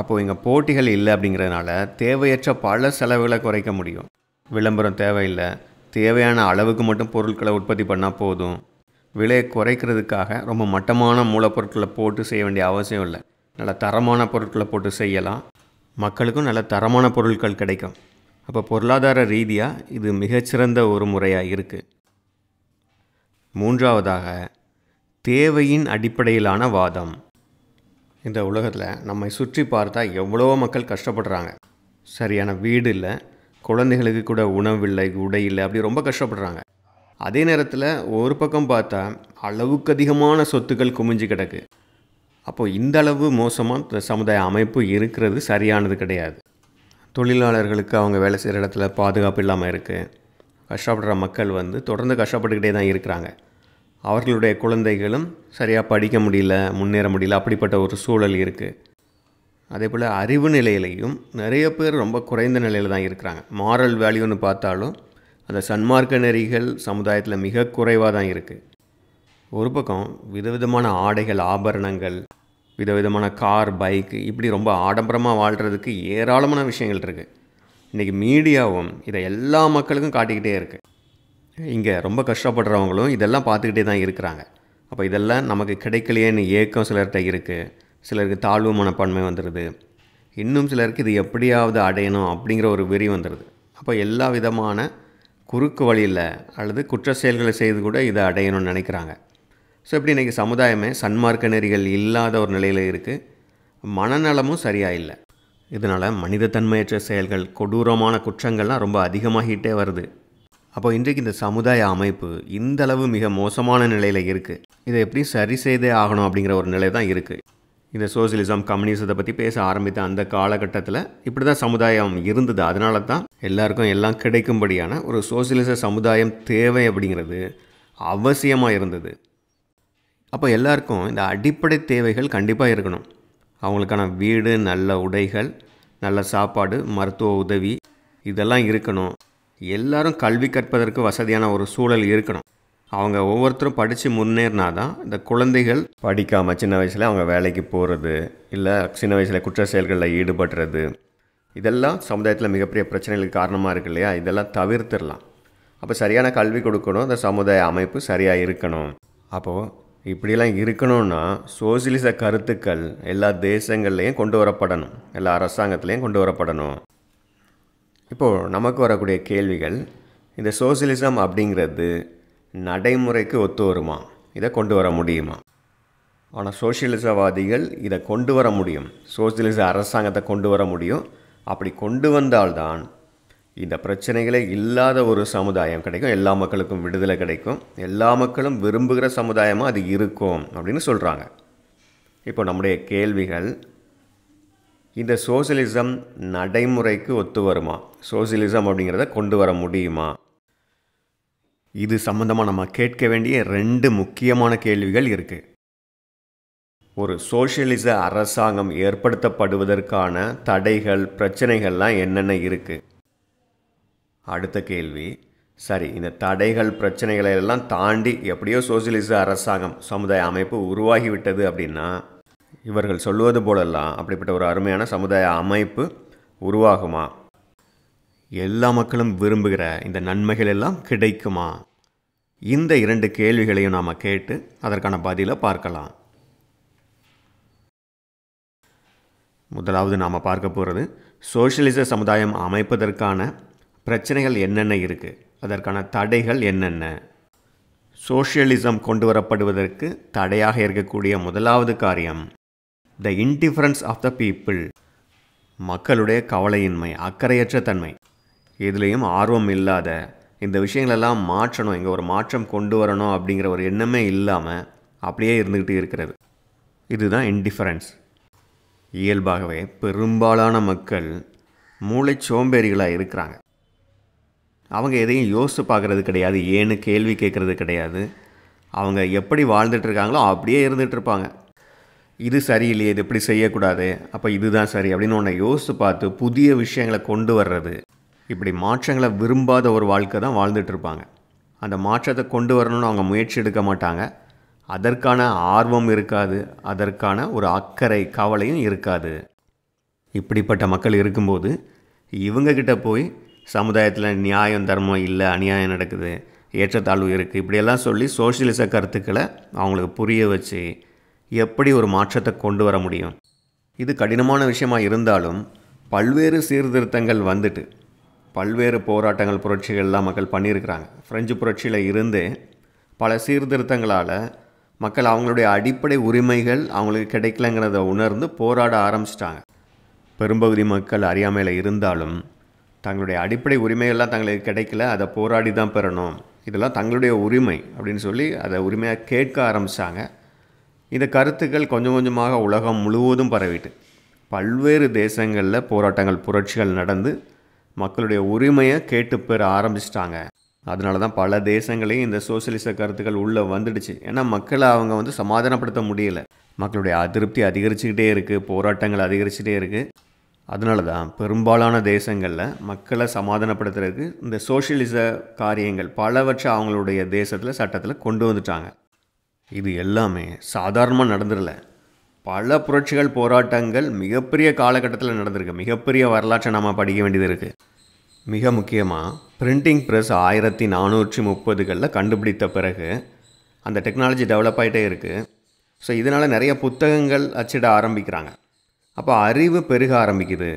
அப்போது இங்கே போட்டிகள் இல்லை அப்படிங்கிறதுனால தேவையற்ற பல செலவுகளை குறைக்க முடியும் விளம்பரம் தேவையில்லை தேவையான அளவுக்கு மட்டும் பொருட்களை உற்பத்தி பண்ணால் போதும் விலையை குறைக்கிறதுக்காக ரொம்ப மட்டமான மூலப்பொருட்களை போட்டு செய்ய வேண்டிய அவசியம் இல்லை நல்ல தரமான பொருட்களை போட்டு செய்யலாம் மக்களுக்கும் நல்ல தரமான பொருட்கள் கிடைக்கும் அப்போ பொருளாதார ரீதியாக இது மிகச்சிறந்த ஒரு முறையாக இருக்குது மூன்றாவதாக தேவையின் அடிப்படையிலான வாதம் இந்த உலகத்தில் நம்மை சுற்றி பார்த்தா எவ்வளோ மக்கள் கஷ்டப்படுறாங்க சரியான வீடு இல்லை குழந்தைகளுக்கு கூட உணவில்லை உடை இல்லை அப்படி ரொம்ப கஷ்டப்படுறாங்க அதே நேரத்தில் ஒரு பக்கம் பார்த்தா அளவுக்கு அதிகமான சொத்துக்கள் குமிஞ்சு கிடக்கு அப்போது இந்த அளவு மோசமாக சமுதாய அமைப்பு இருக்கிறது சரியானது கிடையாது தொழிலாளர்களுக்கு அவங்க வேலை செய்கிற இடத்துல பாதுகாப்பு இல்லாமல் இருக்குது கஷ்டப்படுற மக்கள் வந்து தொடர்ந்து கஷ்டப்பட்டுக்கிட்டே தான் இருக்கிறாங்க அவர்களுடைய குழந்தைகளும் சரியாக படிக்க முடியல முன்னேற முடியல அப்படிப்பட்ட ஒரு சூழல் இருக்குது அதே போல் அறிவு நிலையிலையும் நிறைய பேர் ரொம்ப குறைந்த நிலையில் தான் இருக்கிறாங்க மாரல் வேல்யூன்னு பார்த்தாலும் அந்த சன்மார்க்க நெறிகள் சமுதாயத்தில் மிக குறைவாக தான் இருக்குது ஒரு பக்கம் விதவிதமான ஆடைகள் ஆபரணங்கள் விதவிதமான கார் பைக் இப்படி ரொம்ப ஆடம்பரமாக வாழ்கிறதுக்கு ஏராளமான விஷயங்கள் இருக்குது இன்றைக்கி மீடியாவும் இதை எல்லா மக்களுக்கும் காட்டிக்கிட்டே இருக்குது இங்கே ரொம்ப கஷ்டப்படுறவங்களும் இதெல்லாம் பார்த்துக்கிட்டே தான் இருக்கிறாங்க அப்போ இதெல்லாம் நமக்கு கிடைக்கலையேன்னு ஏக்கம் சிலர்கிட்ட இருக்குது சிலருக்கு தாழ்வு மனப்பான்மை வந்துடுது இன்னும் சிலருக்கு இது எப்படியாவது அடையணும் அப்படிங்கிற ஒரு வெறி வந்துடுது அப்போ எல்லா விதமான குறுக்கு வழியில் அல்லது குற்ற செயல்களை செய்து கூட இதை அடையணும்னு நினைக்கிறாங்க ஸோ இப்படி இன்றைக்கி சமுதாயமே சன்மார்க்க நெறிகள் இல்லாத ஒரு நிலையில் இருக்குது மனநலமும் சரியாக இல்லை இதனால் மனிதத்தன்மையற்ற செயல்கள் கொடூரமான குற்றங்கள்லாம் ரொம்ப அதிகமாகிட்டே வருது அப்போ இன்றைக்கு இந்த சமுதாய அமைப்பு இந்தளவு மிக மோசமான நிலையில் இருக்குது இதை எப்படி சரி செய்தே ஆகணும் அப்படிங்கிற ஒரு நிலை தான் இருக்குது இந்த சோசியலிசம் கம்யூனிசத்தை பற்றி பேச ஆரம்பித்த அந்த காலகட்டத்தில் இப்படி தான் சமுதாயம் இருந்தது அதனால தான் எல்லாருக்கும் எல்லாம் கிடைக்கும்படியான ஒரு சோசியலிச சமுதாயம் தேவை அப்படிங்கிறது அவசியமாக இருந்தது அப்போ எல்லாருக்கும் இந்த அடிப்படை தேவைகள் கண்டிப்பாக இருக்கணும் அவங்களுக்கான வீடு நல்ல உடைகள் நல்ல சாப்பாடு மருத்துவ உதவி இதெல்லாம் இருக்கணும் எல்லாரும் கல்வி கற்பதற்கு வசதியான ஒரு சூழல் இருக்கணும் அவங்க ஒவ்வொருத்தரும் படித்து முன்னேறினா தான் இந்த குழந்தைகள் படிக்காமல் சின்ன வயசில் அவங்க வேலைக்கு போகிறது இல்லை சின்ன வயசில் குற்ற செயல்களில் ஈடுபடுறது இதெல்லாம் சமுதாயத்தில் மிகப்பெரிய பிரச்சனைகளுக்கு காரணமாக இருக்கு இல்லையா இதெல்லாம் தவிர்த்துடலாம் அப்போ சரியான கல்வி கொடுக்கணும் அந்த சமுதாய அமைப்பு சரியாக இருக்கணும் அப்போது இப்படிலாம் இருக்கணும்னா சோசியலிச கருத்துக்கள் எல்லா தேசங்கள்லேயும் கொண்டு வரப்படணும் எல்லா அரசாங்கத்துலேயும் கொண்டு வரப்படணும் இப்போது நமக்கு வரக்கூடிய கேள்விகள் இந்த சோசியலிசம் அப்படிங்கிறது நடைமுறைக்கு ஒத்து வருமா இதை கொண்டு வர முடியுமா ஆனால் சோசியலிசவாதிகள் இதை கொண்டு வர முடியும் சோசியலிச அரசாங்கத்தை கொண்டு வர முடியும் அப்படி கொண்டு வந்தால்தான் இந்த பிரச்சனைகளே இல்லாத ஒரு சமுதாயம் கிடைக்கும் எல்லா மக்களுக்கும் விடுதலை கிடைக்கும் எல்லா மக்களும் விரும்புகிற சமுதாயமாக அது இருக்கும் அப்படின்னு சொல்கிறாங்க இப்போ நம்முடைய கேள்விகள் இந்த சோசியலிசம் நடைமுறைக்கு ஒத்து வருமா சோசியலிசம் அப்படிங்கிறத கொண்டு வர முடியுமா இது சம்மந்தமாக நம்ம கேட்க வேண்டிய ரெண்டு முக்கியமான கேள்விகள் இருக்குது ஒரு சோசியலிச அரசாங்கம் ஏற்படுத்தப்படுவதற்கான தடைகள் பிரச்சனைகள்லாம் என்னென்ன இருக்குது அடுத்த கேள்வி சரி இந்த தடைகள் பிரச்சனைகளை எல்லாம் தாண்டி எப்படியோ சோசியலிச அரசாங்கம் சமுதாய அமைப்பு உருவாகிவிட்டது அப்படின்னா இவர்கள் சொல்லுவது போலெல்லாம் அப்படிப்பட்ட ஒரு அருமையான சமுதாய அமைப்பு உருவாகுமா எல்லா மக்களும் விரும்புகிற இந்த நன்மைகள் எல்லாம் கிடைக்குமா இந்த இரண்டு கேள்விகளையும் நாம் கேட்டு அதற்கான பதிலை பார்க்கலாம் முதலாவது நாம் பார்க்க போகிறது சோஷியலிச சமுதாயம் அமைப்பதற்கான பிரச்சனைகள் என்னென்ன இருக்குது அதற்கான தடைகள் என்னென்ன சோஷியலிசம் கொண்டு வரப்படுவதற்கு தடையாக இருக்கக்கூடிய முதலாவது காரியம் the indifference of the people மக்களுடைய கவலையின்மை அக்கறையற்ற தன்மை இதுலேயும் ஆர்வம் இல்லாத இந்த விஷயங்களெல்லாம் மாற்றணும் இங்கே ஒரு மாற்றம் கொண்டு வரணும் அப்படிங்கிற ஒரு எண்ணமே இல்லாமல் அப்படியே இருந்துக்கிட்டு இருக்கிறது இதுதான் இன்டிஃபரன்ஸ் இயல்பாகவே பெரும்பாலான மக்கள் மூளை சோம்பேறிகளாக இருக்கிறாங்க அவங்க எதையும் யோசித்து பார்க்குறது கிடையாது ஏன்னு கேள்வி கேட்குறது கிடையாது அவங்க எப்படி வாழ்ந்துட்டுருக்காங்களோ அப்படியே இருந்துகிட்ருப்பாங்க இது சரியில்லையே இது இப்படி செய்யக்கூடாது அப்போ இதுதான் சரி அப்படின்னு ஒன்றை யோசித்து பார்த்து புதிய விஷயங்களை கொண்டு வர்றது இப்படி மாற்றங்களை விரும்பாத ஒரு வாழ்க்கை தான் வாழ்ந்துட்டுருப்பாங்க அந்த மாற்றத்தை கொண்டு வரணும்னு அவங்க முயற்சி எடுக்க மாட்டாங்க அதற்கான ஆர்வம் இருக்காது அதற்கான ஒரு அக்கறை கவலையும் இருக்காது இப்படிப்பட்ட மக்கள் இருக்கும்போது இவங்கக்கிட்ட போய் சமுதாயத்தில் நியாயம் தர்மம் இல்லை அநியாயம் நடக்குது ஏற்றத்தாழ்வு இருக்குது இப்படியெல்லாம் சொல்லி சோசியலிச கருத்துக்களை அவங்களுக்கு புரிய வச்சு எப்படி ஒரு மாற்றத்தை கொண்டு வர முடியும் இது கடினமான விஷயமாக இருந்தாலும் பல்வேறு சீர்திருத்தங்கள் வந்துட்டு பல்வேறு போராட்டங்கள் புரட்சிகள்லாம் மக்கள் பண்ணியிருக்கிறாங்க ஃப்ரெஞ்சு புரட்சியில் இருந்து பல சீர்திருத்தங்களால் மக்கள் அவங்களுடைய அடிப்படை உரிமைகள் அவங்களுக்கு கிடைக்கலங்கிறத உணர்ந்து போராட ஆரம்பிச்சிட்டாங்க பெரும்பகுதி மக்கள் அறியாமையில் இருந்தாலும் தங்களுடைய அடிப்படை உரிமைகள்லாம் தங்களுக்கு கிடைக்கல அதை போராடி தான் பெறணும் இதெல்லாம் தங்களுடைய உரிமை அப்படின்னு சொல்லி அதை உரிமையாக கேட்க ஆரம்பித்தாங்க இந்த கருத்துக்கள் கொஞ்சம் கொஞ்சமாக உலகம் முழுவதும் பரவிட்டு பல்வேறு தேசங்களில் போராட்டங்கள் புரட்சிகள் நடந்து மக்களுடைய உரிமையை கேட்டு பெற ஆரம்பிச்சிட்டாங்க அதனால தான் பல தேசங்களையும் இந்த சோசியலிச கருத்துக்கள் உள்ளே வந்துடுச்சு ஏன்னா மக்களை அவங்க வந்து சமாதானப்படுத்த முடியலை மக்களுடைய அதிருப்தி அதிகரிச்சுக்கிட்டே இருக்குது போராட்டங்கள் அதிகரிச்சுட்டே இருக்குது அதனால தான் பெரும்பாலான தேசங்களில் மக்களை சமாதானப்படுத்துறதுக்கு இந்த சோஷியலிச காரியங்கள் பலவற்றை அவங்களுடைய தேசத்தில் சட்டத்தில் கொண்டு வந்துட்டாங்க இது எல்லாமே சாதாரணமாக நடந்துடல பல புரட்சிகள் போராட்டங்கள் மிகப்பெரிய காலகட்டத்தில் நடந்திருக்கு மிகப்பெரிய வரலாற்றை நாம் படிக்க வேண்டியது இருக்குது மிக முக்கியமாக பிரிண்டிங் ப்ரெஸ் ஆயிரத்தி நானூற்றி முப்பதுகளில் கண்டுபிடித்த பிறகு அந்த டெக்னாலஜி டெவலப் ஆகிட்டே இருக்குது ஸோ இதனால் நிறைய புத்தகங்கள் அச்சிட ஆரம்பிக்கிறாங்க அப்போ அறிவு பெருக ஆரம்பிக்குது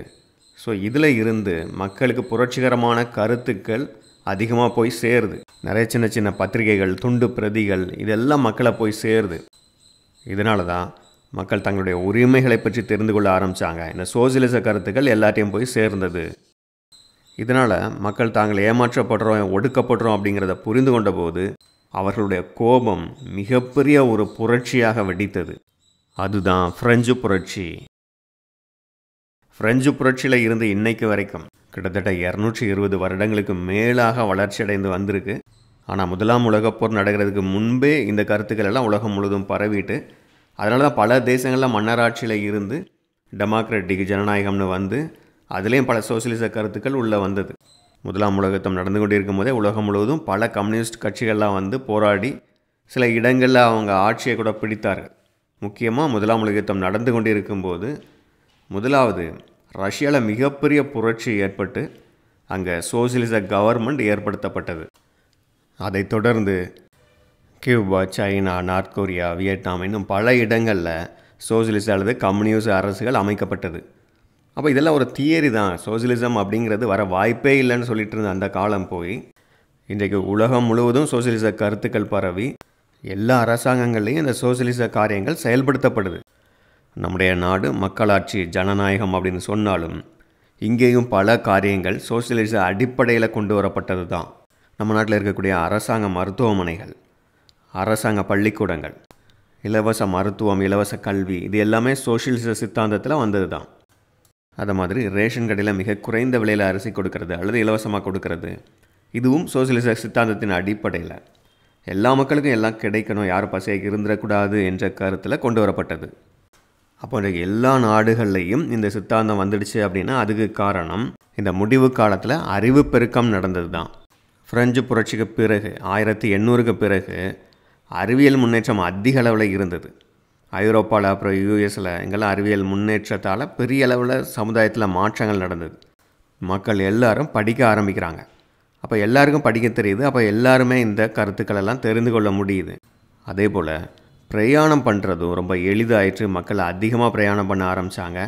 ஸோ இதில் இருந்து மக்களுக்கு புரட்சிகரமான கருத்துக்கள் அதிகமாக போய் சேருது நிறைய சின்ன சின்ன பத்திரிகைகள் துண்டு பிரதிகள் இதெல்லாம் மக்களை போய் சேருது இதனால தான் மக்கள் தங்களுடைய உரிமைகளை பற்றி தெரிந்து கொள்ள ஆரம்பித்தாங்க இந்த சோசியலிச கருத்துக்கள் எல்லாத்தையும் போய் சேர்ந்தது இதனால் மக்கள் தாங்கள் ஏமாற்றப்படுறோம் ஒடுக்கப்படுறோம் அப்படிங்கிறத புரிந்து கொண்டபோது அவர்களுடைய கோபம் மிகப்பெரிய ஒரு புரட்சியாக வெடித்தது அதுதான் ஃப்ரெஞ்சு புரட்சி பிரெஞ்சு புரட்சியில் இருந்து இன்னைக்கு வரைக்கும் கிட்டத்தட்ட இரநூற்றி இருபது வருடங்களுக்கு மேலாக வளர்ச்சி அடைந்து வந்திருக்கு ஆனால் முதலாம் உலகப்போர் நடக்கிறதுக்கு முன்பே இந்த கருத்துக்கள் எல்லாம் உலகம் முழுதும் பரவிட்டு அதனால தான் பல தேசங்களில் மன்னராட்சியில் இருந்து டெமோக்ராட்டிக் ஜனநாயகம்னு வந்து அதுலேயும் பல சோசியலிச கருத்துக்கள் உள்ளே வந்தது முதலாம் உலகத்தம் நடந்து கொண்டிருக்கும் போதே உலகம் முழுவதும் பல கம்யூனிஸ்ட் கட்சிகள்லாம் வந்து போராடி சில இடங்களில் அவங்க ஆட்சியை கூட பிடித்தார்கள் முக்கியமாக முதலாம் உலகத்தம் நடந்து கொண்டிருக்கும்போது முதலாவது ரஷ்யாவில் மிகப்பெரிய புரட்சி ஏற்பட்டு அங்கே சோசியலிச கவர்மெண்ட் ஏற்படுத்தப்பட்டது அதை தொடர்ந்து Cuba China North Korea Vietnam இன்னும் பல இடங்களில் சோசியலிச அல்லது கம்யூனிஸ்ட் அரசுகள் அமைக்கப்பட்டது அப்போ இதெல்லாம் ஒரு தியரி தான் சோசியலிசம் அப்படிங்கிறது வர வாய்ப்பே இல்லைன்னு சொல்லிட்டு இருந்த அந்த காலம் போய் இன்றைக்கு உலகம் முழுவதும் சோசியலிச கருத்துக்கள் பரவி எல்லா அரசாங்கங்கள்லேயும் இந்த சோசியலிச காரியங்கள் செயல்படுத்தப்படுது நம்முடைய நாடு மக்களாட்சி ஜனநாயகம் அப்படின்னு சொன்னாலும் இங்கேயும் பல காரியங்கள் சோசியலிச அடிப்படையில் கொண்டு வரப்பட்டது தான் நம்ம நாட்டில் இருக்கக்கூடிய அரசாங்க மருத்துவமனைகள் அரசாங்க பள்ளிக்கூடங்கள் இலவச மருத்துவம் இலவச கல்வி இது எல்லாமே சோசியலிச சித்தாந்தத்தில் வந்தது தான் அதை மாதிரி ரேஷன் கடையில் மிக குறைந்த விலையில் அரிசி கொடுக்கறது அல்லது இலவசமாக கொடுக்கறது இதுவும் சோசியலிச சித்தாந்தத்தின் அடிப்படையில் எல்லா மக்களுக்கும் எல்லாம் கிடைக்கணும் யார் பசியாக இருந்துடக்கூடாது என்ற கருத்தில் கொண்டு வரப்பட்டது அப்போ எல்லா நாடுகள்லையும் இந்த சித்தாந்தம் வந்துடுச்சு அப்படின்னா அதுக்கு காரணம் இந்த முடிவு காலத்தில் அறிவு பெருக்கம் நடந்தது தான் ஃப்ரெஞ்சு புரட்சிக்கு பிறகு ஆயிரத்தி எண்ணூறுக்கு பிறகு அறிவியல் முன்னேற்றம் அதிக அளவில் இருந்தது ஐரோப்பாவில் அப்புறம் யூஎஸில் எங்கெல்லாம் அறிவியல் முன்னேற்றத்தால் பெரிய அளவில் சமுதாயத்தில் மாற்றங்கள் நடந்தது மக்கள் எல்லாரும் படிக்க ஆரம்பிக்கிறாங்க அப்போ எல்லாருக்கும் படிக்க தெரியுது அப்போ எல்லாருமே இந்த கருத்துக்களெல்லாம் தெரிந்து கொள்ள முடியுது அதே போல் பிரயாணம் பண்ணுறதும் ரொம்ப எளிதாயிற்று மக்கள் அதிகமாக பிரயாணம் பண்ண ஆரம்பித்தாங்க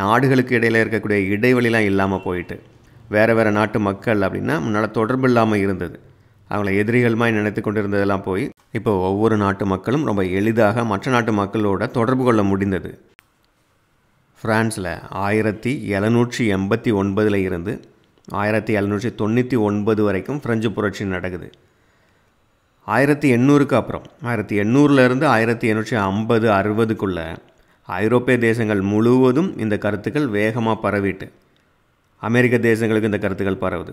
நாடுகளுக்கு இடையில் இருக்கக்கூடிய இடைவெளிலாம் இல்லாமல் போயிட்டு வேறு வேறு நாட்டு மக்கள் அப்படின்னா முன்னால் தொடர்பு இல்லாமல் இருந்தது அவங்கள எதிரிகள் மாதிரி நினைத்து கொண்டு இருந்ததெல்லாம் போய் இப்போ ஒவ்வொரு நாட்டு மக்களும் ரொம்ப எளிதாக மற்ற நாட்டு மக்களோட தொடர்பு கொள்ள முடிந்தது ஃப்ரான்ஸில் ஆயிரத்தி எழுநூற்றி எண்பத்தி ஒன்பதில் இருந்து ஆயிரத்தி எழுநூற்றி தொண்ணூற்றி ஒன்பது வரைக்கும் ஃப்ரெஞ்சு புரட்சி நடக்குது ஆயிரத்தி எண்ணூறுக்கு அப்புறம் ஆயிரத்தி எண்ணூறுலேருந்து ஆயிரத்தி எண்ணூற்றி ஐம்பது அறுபதுக்குள்ளே ஐரோப்பிய தேசங்கள் முழுவதும் இந்த கருத்துக்கள் வேகமாக பரவிட்டு அமெரிக்க தேசங்களுக்கு இந்த கருத்துக்கள் பரவுது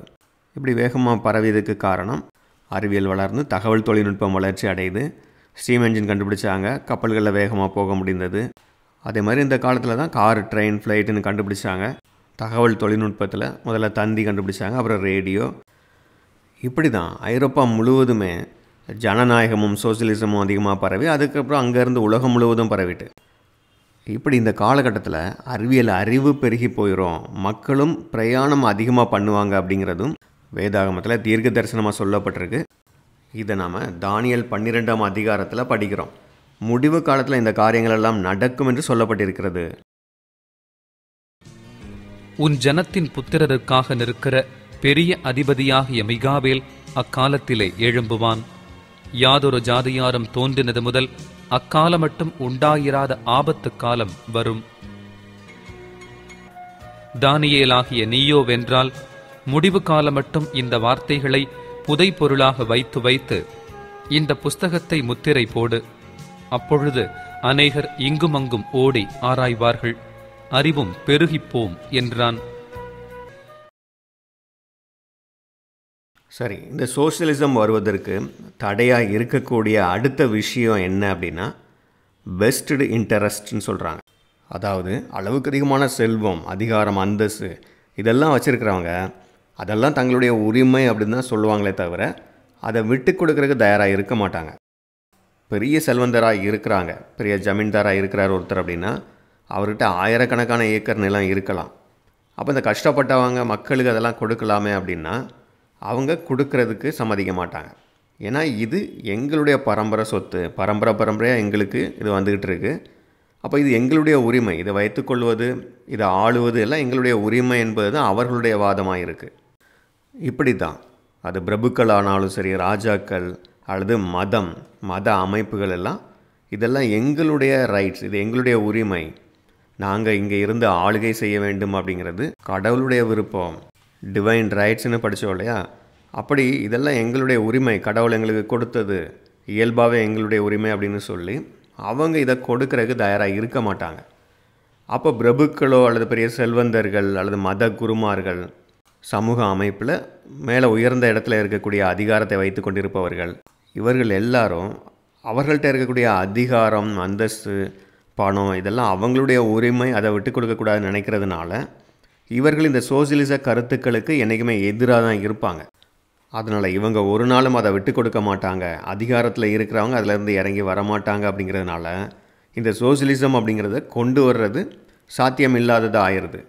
இப்படி வேகமாக பரவியதுக்கு காரணம் அறிவியல் வளர்ந்து தகவல் தொழில்நுட்பம் வளர்ச்சி அடையுது ஸ்டீம் என்ஜின் கண்டுபிடிச்சாங்க கப்பல்களில் வேகமாக போக முடிந்தது அதே மாதிரி இந்த காலத்தில் தான் கார் ட்ரெயின் ஃப்ளைட்டுன்னு கண்டுபிடிச்சாங்க தகவல் தொழில்நுட்பத்தில் முதல்ல தந்தி கண்டுபிடிச்சாங்க அப்புறம் ரேடியோ இப்படி தான் ஐரோப்பா முழுவதுமே ஜனநாயகமும் சோசியலிசமும் அதிகமாக பரவி அதுக்கப்புறம் அங்கேருந்து உலகம் முழுவதும் பரவிட்டு இப்படி இந்த காலகட்டத்தில் அறிவியல் அறிவு பெருகி போயிடும் மக்களும் பிரயாணம் அதிகமாக பண்ணுவாங்க அப்படிங்கிறதும் வேதாகமத்தில் தீர்க்க தரிசனமாக சொல்லப்பட்டிருக்கு இதை நாம் தானியல் பன்னிரெண்டாம் அதிகாரத்தில் படிக்கிறோம் முடிவு காலத்தில் இந்த காரியங்கள் எல்லாம் நடக்கும் என்று சொல்லப்பட்டிருக்கிறது உன் ஜனத்தின் புத்திரருக்காக நிற்கிற பெரிய அதிபதியாகிய மிகாவேல் அக்காலத்திலே எழும்புவான் யாதொரு ஜாதியாரும் தோன்றினது முதல் அக்காலம் மட்டும் உண்டாயிராத ஆபத்து காலம் வரும் தானியேலாகிய நீயோ வென்றால் முடிவு காலம் மட்டும் இந்த வார்த்தைகளை புதை பொருளாக வைத்து வைத்து இந்த புஸ்தகத்தை முத்திரை போடு அப்பொழுது அநேகர் இங்கும் அங்கும் ஓடி ஆராய்வார்கள் அறிவும் பெருகிப்போம் என்றான் சரி இந்த சோசியலிசம் வருவதற்கு தடையாக இருக்கக்கூடிய அடுத்த விஷயம் என்ன அப்படின்னா பெஸ்டடு இன்ட்ரெஸ்ட்னு சொல்கிறாங்க அதாவது அளவுக்கு அதிகமான செல்வம் அதிகாரம் அந்தஸ்து இதெல்லாம் வச்சுருக்கிறவங்க அதெல்லாம் தங்களுடைய உரிமை அப்படின்னு தான் சொல்லுவாங்களே தவிர அதை விட்டு கொடுக்குறதுக்கு தயாராக இருக்க மாட்டாங்க பெரிய செல்வந்தராக இருக்கிறாங்க பெரிய ஜமீன்தாராக இருக்கிறார் ஒருத்தர் அப்படின்னா அவர்கிட்ட ஆயிரக்கணக்கான ஏக்கர் நிலம் இருக்கலாம் அப்போ இந்த கஷ்டப்பட்டவங்க மக்களுக்கு அதெல்லாம் கொடுக்கலாமே அப்படின்னா அவங்க கொடுக்கறதுக்கு சம்மதிக்க மாட்டாங்க ஏன்னா இது எங்களுடைய பரம்பரை சொத்து பரம்பரை பரம்பரையாக எங்களுக்கு இது வந்துக்கிட்டு இருக்குது அப்போ இது எங்களுடைய உரிமை இதை வைத்துக்கொள்வது இதை ஆளுவது எல்லாம் எங்களுடைய உரிமை என்பது தான் அவர்களுடைய வாதமாக இருக்குது இப்படி தான் அது பிரபுக்கள் ஆனாலும் சரி ராஜாக்கள் அல்லது மதம் மத அமைப்புகள் எல்லாம் இதெல்லாம் எங்களுடைய ரைட்ஸ் இது எங்களுடைய உரிமை நாங்கள் இங்கே இருந்து ஆளுகை செய்ய வேண்டும் அப்படிங்கிறது கடவுளுடைய விருப்பம் டிவைன் ரைட்ஸ்னு படித்தோம் இல்லையா அப்படி இதெல்லாம் எங்களுடைய உரிமை கடவுள் எங்களுக்கு கொடுத்தது இயல்பாகவே எங்களுடைய உரிமை அப்படின்னு சொல்லி அவங்க இதை கொடுக்கறதுக்கு தயாராக இருக்க மாட்டாங்க அப்போ பிரபுக்களோ அல்லது பெரிய செல்வந்தர்கள் அல்லது மத குருமார்கள் சமூக அமைப்பில் மேலே உயர்ந்த இடத்துல இருக்கக்கூடிய அதிகாரத்தை வைத்து கொண்டிருப்பவர்கள் இவர்கள் எல்லாரும் அவர்கள்ட்ட இருக்கக்கூடிய அதிகாரம் அந்தஸ்து பணம் இதெல்லாம் அவங்களுடைய உரிமை அதை விட்டு கொடுக்கக்கூடாதுன்னு நினைக்கிறதுனால இவர்கள் இந்த சோசியலிச கருத்துக்களுக்கு என்றைக்குமே எதிராக தான் இருப்பாங்க அதனால் இவங்க ஒரு நாளும் அதை விட்டு கொடுக்க மாட்டாங்க அதிகாரத்தில் இருக்கிறவங்க அதிலேருந்து இறங்கி வரமாட்டாங்க அப்படிங்கிறதுனால இந்த சோசியலிசம் அப்படிங்கிறத கொண்டு வர்றது சாத்தியம் இல்லாததாக ஆயிடுது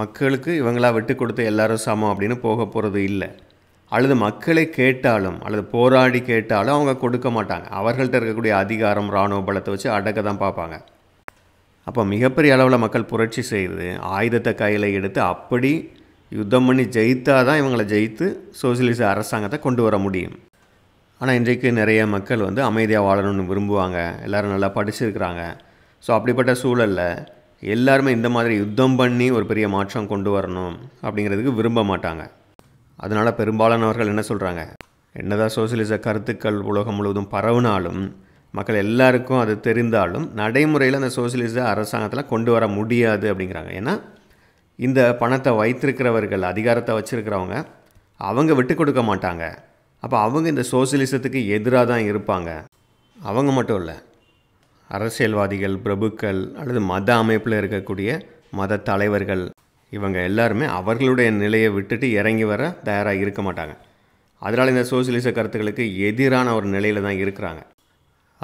மக்களுக்கு இவங்களா விட்டு கொடுத்து எல்லாரும் சமம் அப்படின்னு போக போகிறது இல்லை அல்லது மக்களை கேட்டாலும் அல்லது போராடி கேட்டாலும் அவங்க கொடுக்க மாட்டாங்க அவர்கள்ட்ட இருக்கக்கூடிய அதிகாரம் இராணுவ பலத்தை வச்சு அடக்க தான் பார்ப்பாங்க அப்போ மிகப்பெரிய அளவில் மக்கள் புரட்சி செய்து ஆயுதத்தை கையில் எடுத்து அப்படி யுத்தம் பண்ணி ஜெயித்தால் தான் இவங்களை ஜெயித்து சோசியலிச அரசாங்கத்தை கொண்டு வர முடியும் ஆனால் இன்றைக்கு நிறைய மக்கள் வந்து அமைதியாக வாழணும்னு விரும்புவாங்க எல்லோரும் நல்லா படிச்சிருக்கிறாங்க ஸோ அப்படிப்பட்ட சூழலில் எல்லாருமே இந்த மாதிரி யுத்தம் பண்ணி ஒரு பெரிய மாற்றம் கொண்டு வரணும் அப்படிங்கிறதுக்கு விரும்ப மாட்டாங்க அதனால் பெரும்பாலானவர்கள் என்ன சொல்கிறாங்க என்னதான் சோசியலிச கருத்துக்கள் உலகம் முழுவதும் பரவுனாலும் மக்கள் எல்லாருக்கும் அது தெரிந்தாலும் நடைமுறையில் அந்த சோசியலிச அரசாங்கத்தில் கொண்டு வர முடியாது அப்படிங்கிறாங்க ஏன்னா இந்த பணத்தை வைத்திருக்கிறவர்கள் அதிகாரத்தை வச்சுருக்கிறவங்க அவங்க விட்டு கொடுக்க மாட்டாங்க அப்போ அவங்க இந்த சோசியலிசத்துக்கு எதிராக தான் இருப்பாங்க அவங்க மட்டும் இல்லை அரசியல்வாதிகள் பிரபுக்கள் அல்லது மத அமைப்பில் இருக்கக்கூடிய மத தலைவர்கள் இவங்க எல்லாருமே அவர்களுடைய நிலையை விட்டுட்டு இறங்கி வர தயாராக இருக்க மாட்டாங்க அதனால் இந்த சோசியலிச கருத்துக்களுக்கு எதிரான ஒரு நிலையில் தான் இருக்கிறாங்க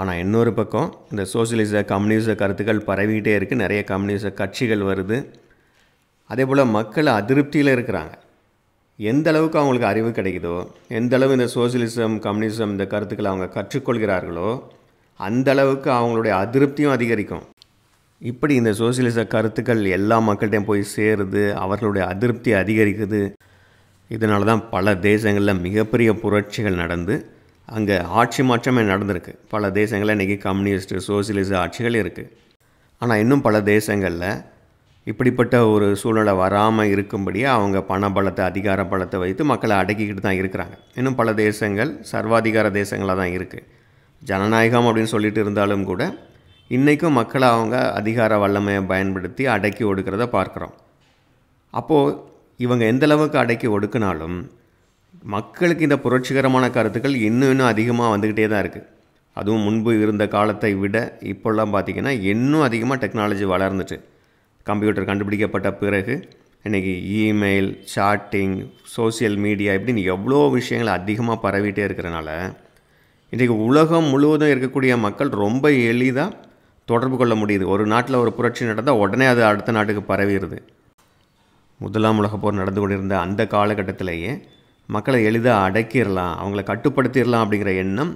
ஆனால் இன்னொரு பக்கம் இந்த சோசியலிச கம்யூனிச கருத்துக்கள் பரவிக்கிட்டே இருக்குது நிறைய கம்யூனிச கட்சிகள் வருது அதே போல் மக்கள் அதிருப்தியில் இருக்கிறாங்க எந்த அளவுக்கு அவங்களுக்கு அறிவு கிடைக்குதோ எந்த அளவு இந்த சோசியலிசம் கம்யூனிசம் இந்த கருத்துக்களை அவங்க கற்றுக்கொள்கிறார்களோ அந்த அளவுக்கு அவங்களுடைய அதிருப்தியும் அதிகரிக்கும் இப்படி இந்த சோசியலிச கருத்துக்கள் எல்லா மக்கள்கிட்டையும் போய் சேருது அவர்களுடைய அதிருப்தி அதிகரிக்குது இதனால தான் பல தேசங்களில் மிகப்பெரிய புரட்சிகள் நடந்து அங்கே ஆட்சி மாற்றமே நடந்திருக்கு பல தேசங்களில் இன்றைக்கி கம்யூனிஸ்ட் சோசியலிச ஆட்சிகள் இருக்குது ஆனால் இன்னும் பல தேசங்களில் இப்படிப்பட்ட ஒரு சூழ்நிலை வராமல் இருக்கும்படியே அவங்க பண பலத்தை அதிகார பலத்தை வைத்து மக்களை அடக்கிக்கிட்டு தான் இருக்கிறாங்க இன்னும் பல தேசங்கள் சர்வாதிகார தேசங்களாக தான் இருக்குது ஜனநாயகம் அப்படின்னு சொல்லிட்டு இருந்தாலும் கூட இன்றைக்கும் மக்களை அவங்க அதிகார வல்லமையை பயன்படுத்தி அடக்கி ஒடுக்கிறத பார்க்குறோம் அப்போது இவங்க எந்தளவுக்கு அடக்கி ஒடுக்கினாலும் மக்களுக்கு இந்த புரட்சிகரமான கருத்துக்கள் இன்னும் இன்னும் அதிகமாக வந்துக்கிட்டே தான் இருக்குது அதுவும் முன்பு இருந்த காலத்தை விட இப்போல்லாம் பார்த்திங்கன்னா இன்னும் அதிகமாக டெக்னாலஜி வளர்ந்துச்சு கம்ப்யூட்டர் கண்டுபிடிக்கப்பட்ட பிறகு இன்றைக்கி இமெயில் சாட்டிங் சோசியல் மீடியா இப்படின்னு எவ்வளோ விஷயங்கள் அதிகமாக பரவிட்டே இருக்கிறனால இன்றைக்கி உலகம் முழுவதும் இருக்கக்கூடிய மக்கள் ரொம்ப எளிதாக தொடர்பு கொள்ள முடியுது ஒரு நாட்டில் ஒரு புரட்சி நடந்தால் உடனே அது அடுத்த நாட்டுக்கு பரவிடுது முதலாம் உலகப்போர் போர் நடந்து கொண்டிருந்த அந்த காலகட்டத்திலேயே மக்களை எளிதாக அடக்கிடலாம் அவங்கள கட்டுப்படுத்திடலாம் அப்படிங்கிற எண்ணம்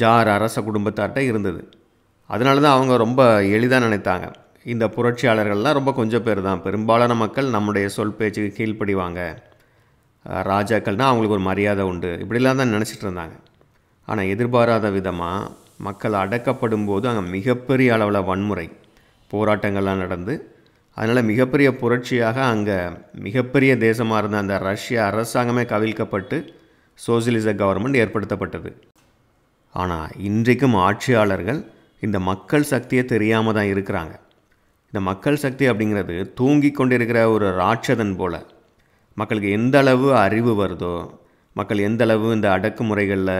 ஜார் அரச குடும்பத்தார்கிட்ட இருந்தது அதனால தான் அவங்க ரொம்ப எளிதாக நினைத்தாங்க இந்த புரட்சியாளர்கள்லாம் ரொம்ப கொஞ்சம் பேர் தான் பெரும்பாலான மக்கள் நம்முடைய சொல் பேச்சுக்கு கீழ்ப்படிவாங்க ராஜாக்கள்னால் அவங்களுக்கு ஒரு மரியாதை உண்டு இப்படிலாம் தான் நினச்சிட்டு இருந்தாங்க ஆனால் எதிர்பாராத விதமாக மக்கள் அடக்கப்படும் போது அங்கே மிகப்பெரிய அளவில் வன்முறை போராட்டங்கள்லாம் நடந்து அதனால் மிகப்பெரிய புரட்சியாக அங்கே மிகப்பெரிய தேசமாக இருந்த அந்த ரஷ்ய அரசாங்கமே கவிழ்க்கப்பட்டு சோசியலிச கவர்மெண்ட் ஏற்படுத்தப்பட்டது ஆனால் இன்றைக்கும் ஆட்சியாளர்கள் இந்த மக்கள் சக்தியை தெரியாமல் தான் இருக்கிறாங்க இந்த மக்கள் சக்தி அப்படிங்கிறது தூங்கி கொண்டிருக்கிற ஒரு ராட்சதன் போல் மக்களுக்கு எந்த அளவு அறிவு வருதோ மக்கள் எந்த அளவு இந்த அடக்குமுறைகளில்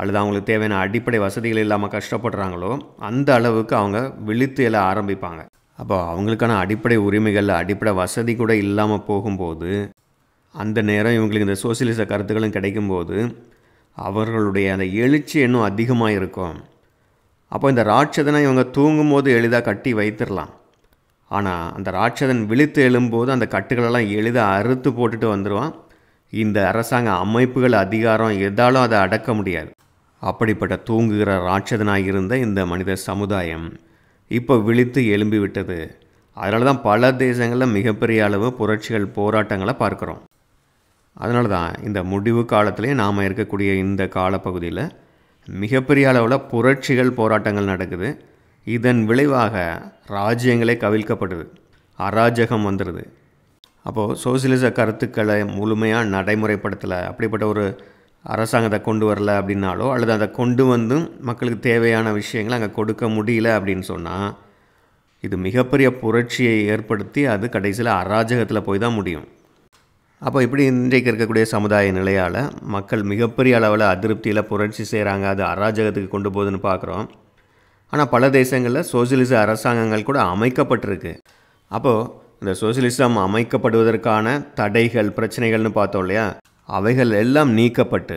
அல்லது அவங்களுக்கு தேவையான அடிப்படை வசதிகள் இல்லாமல் கஷ்டப்படுறாங்களோ அந்த அளவுக்கு அவங்க விழித்து எழ ஆரம்பிப்பாங்க அப்போ அவங்களுக்கான அடிப்படை உரிமைகள் அடிப்படை வசதி கூட இல்லாமல் போகும்போது அந்த நேரம் இவங்களுக்கு இந்த சோசியலிச கருத்துக்களும் கிடைக்கும்போது அவர்களுடைய அந்த எழுச்சி இன்னும் அதிகமாக இருக்கும் அப்போ இந்த ராட்சதனை இவங்க தூங்கும்போது எளிதாக கட்டி வைத்திடலாம் ஆனால் அந்த ராட்சதன் விழித்து எழும்போது அந்த கட்டுகளெல்லாம் எளிதாக அறுத்து போட்டுட்டு வந்துடுவான் இந்த அரசாங்க அமைப்புகள் அதிகாரம் எதாலும் அதை அடக்க முடியாது அப்படிப்பட்ட தூங்குகிற ராட்சதனாக இருந்த இந்த மனித சமுதாயம் இப்போ விழித்து எழும்பிவிட்டது அதனால தான் பல தேசங்களில் மிகப்பெரிய அளவு புரட்சிகள் போராட்டங்களை பார்க்குறோம் அதனால தான் இந்த முடிவு காலத்திலே நாம் இருக்கக்கூடிய இந்த காலப்பகுதியில் மிகப்பெரிய அளவில் புரட்சிகள் போராட்டங்கள் நடக்குது இதன் விளைவாக ராஜ்யங்களே கவிழ்க்கப்படுது அராஜகம் வந்துடுது அப்போது சோசியலிச கருத்துக்களை முழுமையாக நடைமுறைப்படுத்தலை அப்படிப்பட்ட ஒரு அரசாங்கத்தை கொண்டு வரல அப்படின்னாலோ அல்லது அதை கொண்டு வந்தும் மக்களுக்கு தேவையான விஷயங்களை அங்கே கொடுக்க முடியல அப்படின்னு சொன்னால் இது மிகப்பெரிய புரட்சியை ஏற்படுத்தி அது கடைசியில் அராஜகத்தில் போய் தான் முடியும் அப்போ இப்படி இன்றைக்கு இருக்கக்கூடிய சமுதாய நிலையால் மக்கள் மிகப்பெரிய அளவில் அதிருப்தியில் புரட்சி செய்கிறாங்க அது அராஜகத்துக்கு கொண்டு போகுதுன்னு பார்க்குறோம் ஆனால் பல தேசங்களில் சோசியலிச அரசாங்கங்கள் கூட அமைக்கப்பட்டிருக்கு அப்போது இந்த சோசியலிசம் அமைக்கப்படுவதற்கான தடைகள் பிரச்சனைகள்னு பார்த்தோம் இல்லையா அவைகள் எல்லாம் நீக்கப்பட்டு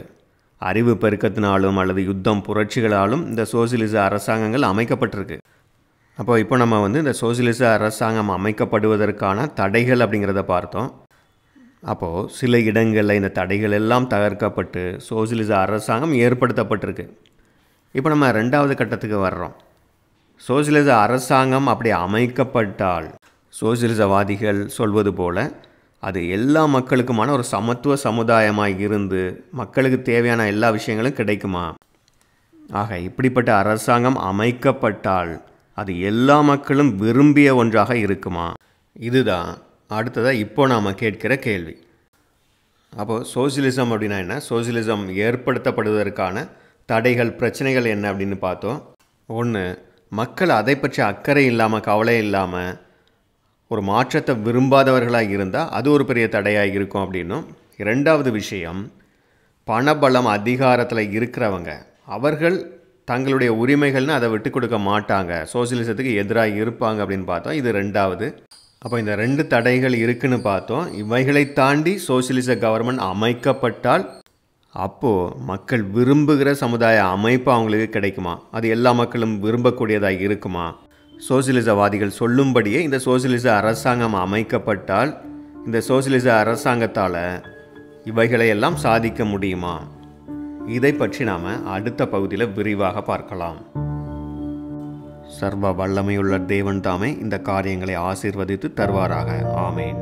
அறிவு பெருக்கத்தினாலும் அல்லது யுத்தம் புரட்சிகளாலும் இந்த சோசியலிச அரசாங்கங்கள் அமைக்கப்பட்டிருக்கு அப்போ இப்போ நம்ம வந்து இந்த சோசியலிச அரசாங்கம் அமைக்கப்படுவதற்கான தடைகள் அப்படிங்கிறத பார்த்தோம் அப்போது சில இடங்களில் இந்த தடைகள் எல்லாம் தகர்க்கப்பட்டு சோசியலிச அரசாங்கம் ஏற்படுத்தப்பட்டிருக்கு இப்போ நம்ம ரெண்டாவது கட்டத்துக்கு வர்றோம் சோசியலிச அரசாங்கம் அப்படி அமைக்கப்பட்டால் சோசியலிசவாதிகள் சொல்வது போல் அது எல்லா மக்களுக்குமான ஒரு சமத்துவ சமுதாயமாக இருந்து மக்களுக்கு தேவையான எல்லா விஷயங்களும் கிடைக்குமா ஆக இப்படிப்பட்ட அரசாங்கம் அமைக்கப்பட்டால் அது எல்லா மக்களும் விரும்பிய ஒன்றாக இருக்குமா இதுதான் அடுத்ததாக இப்போ நாம் கேட்கிற கேள்வி அப்போது சோசியலிசம் அப்படின்னா என்ன சோசியலிசம் ஏற்படுத்தப்படுவதற்கான தடைகள் பிரச்சனைகள் என்ன அப்படின்னு பார்த்தோம் ஒன்று மக்கள் அதை பற்றி அக்கறை இல்லாமல் கவலை இல்லாமல் ஒரு மாற்றத்தை விரும்பாதவர்களாக இருந்தால் அது ஒரு பெரிய தடையாக இருக்கும் அப்படின்னும் ரெண்டாவது விஷயம் பணபலம் அதிகாரத்தில் இருக்கிறவங்க அவர்கள் தங்களுடைய உரிமைகள்னு அதை விட்டு கொடுக்க மாட்டாங்க சோசியலிசத்துக்கு எதிராக இருப்பாங்க அப்படின்னு பார்த்தோம் இது ரெண்டாவது அப்போ இந்த ரெண்டு தடைகள் இருக்குதுன்னு பார்த்தோம் இவைகளை தாண்டி சோசியலிச கவர்மெண்ட் அமைக்கப்பட்டால் அப்போது மக்கள் விரும்புகிற சமுதாய அமைப்பு அவங்களுக்கு கிடைக்குமா அது எல்லா மக்களும் விரும்பக்கூடியதாக இருக்குமா சோசியலிசவாதிகள் சொல்லும்படியே இந்த சோசியலிச அரசாங்கம் அமைக்கப்பட்டால் இந்த சோசியலிச அரசாங்கத்தால் இவைகளையெல்லாம் சாதிக்க முடியுமா இதை பற்றி நாம் அடுத்த பகுதியில் விரிவாக பார்க்கலாம் சர்வ வல்லமையுள்ள தேவன் தாமே இந்த காரியங்களை ஆசீர்வதித்து தருவாராக ஆமேன்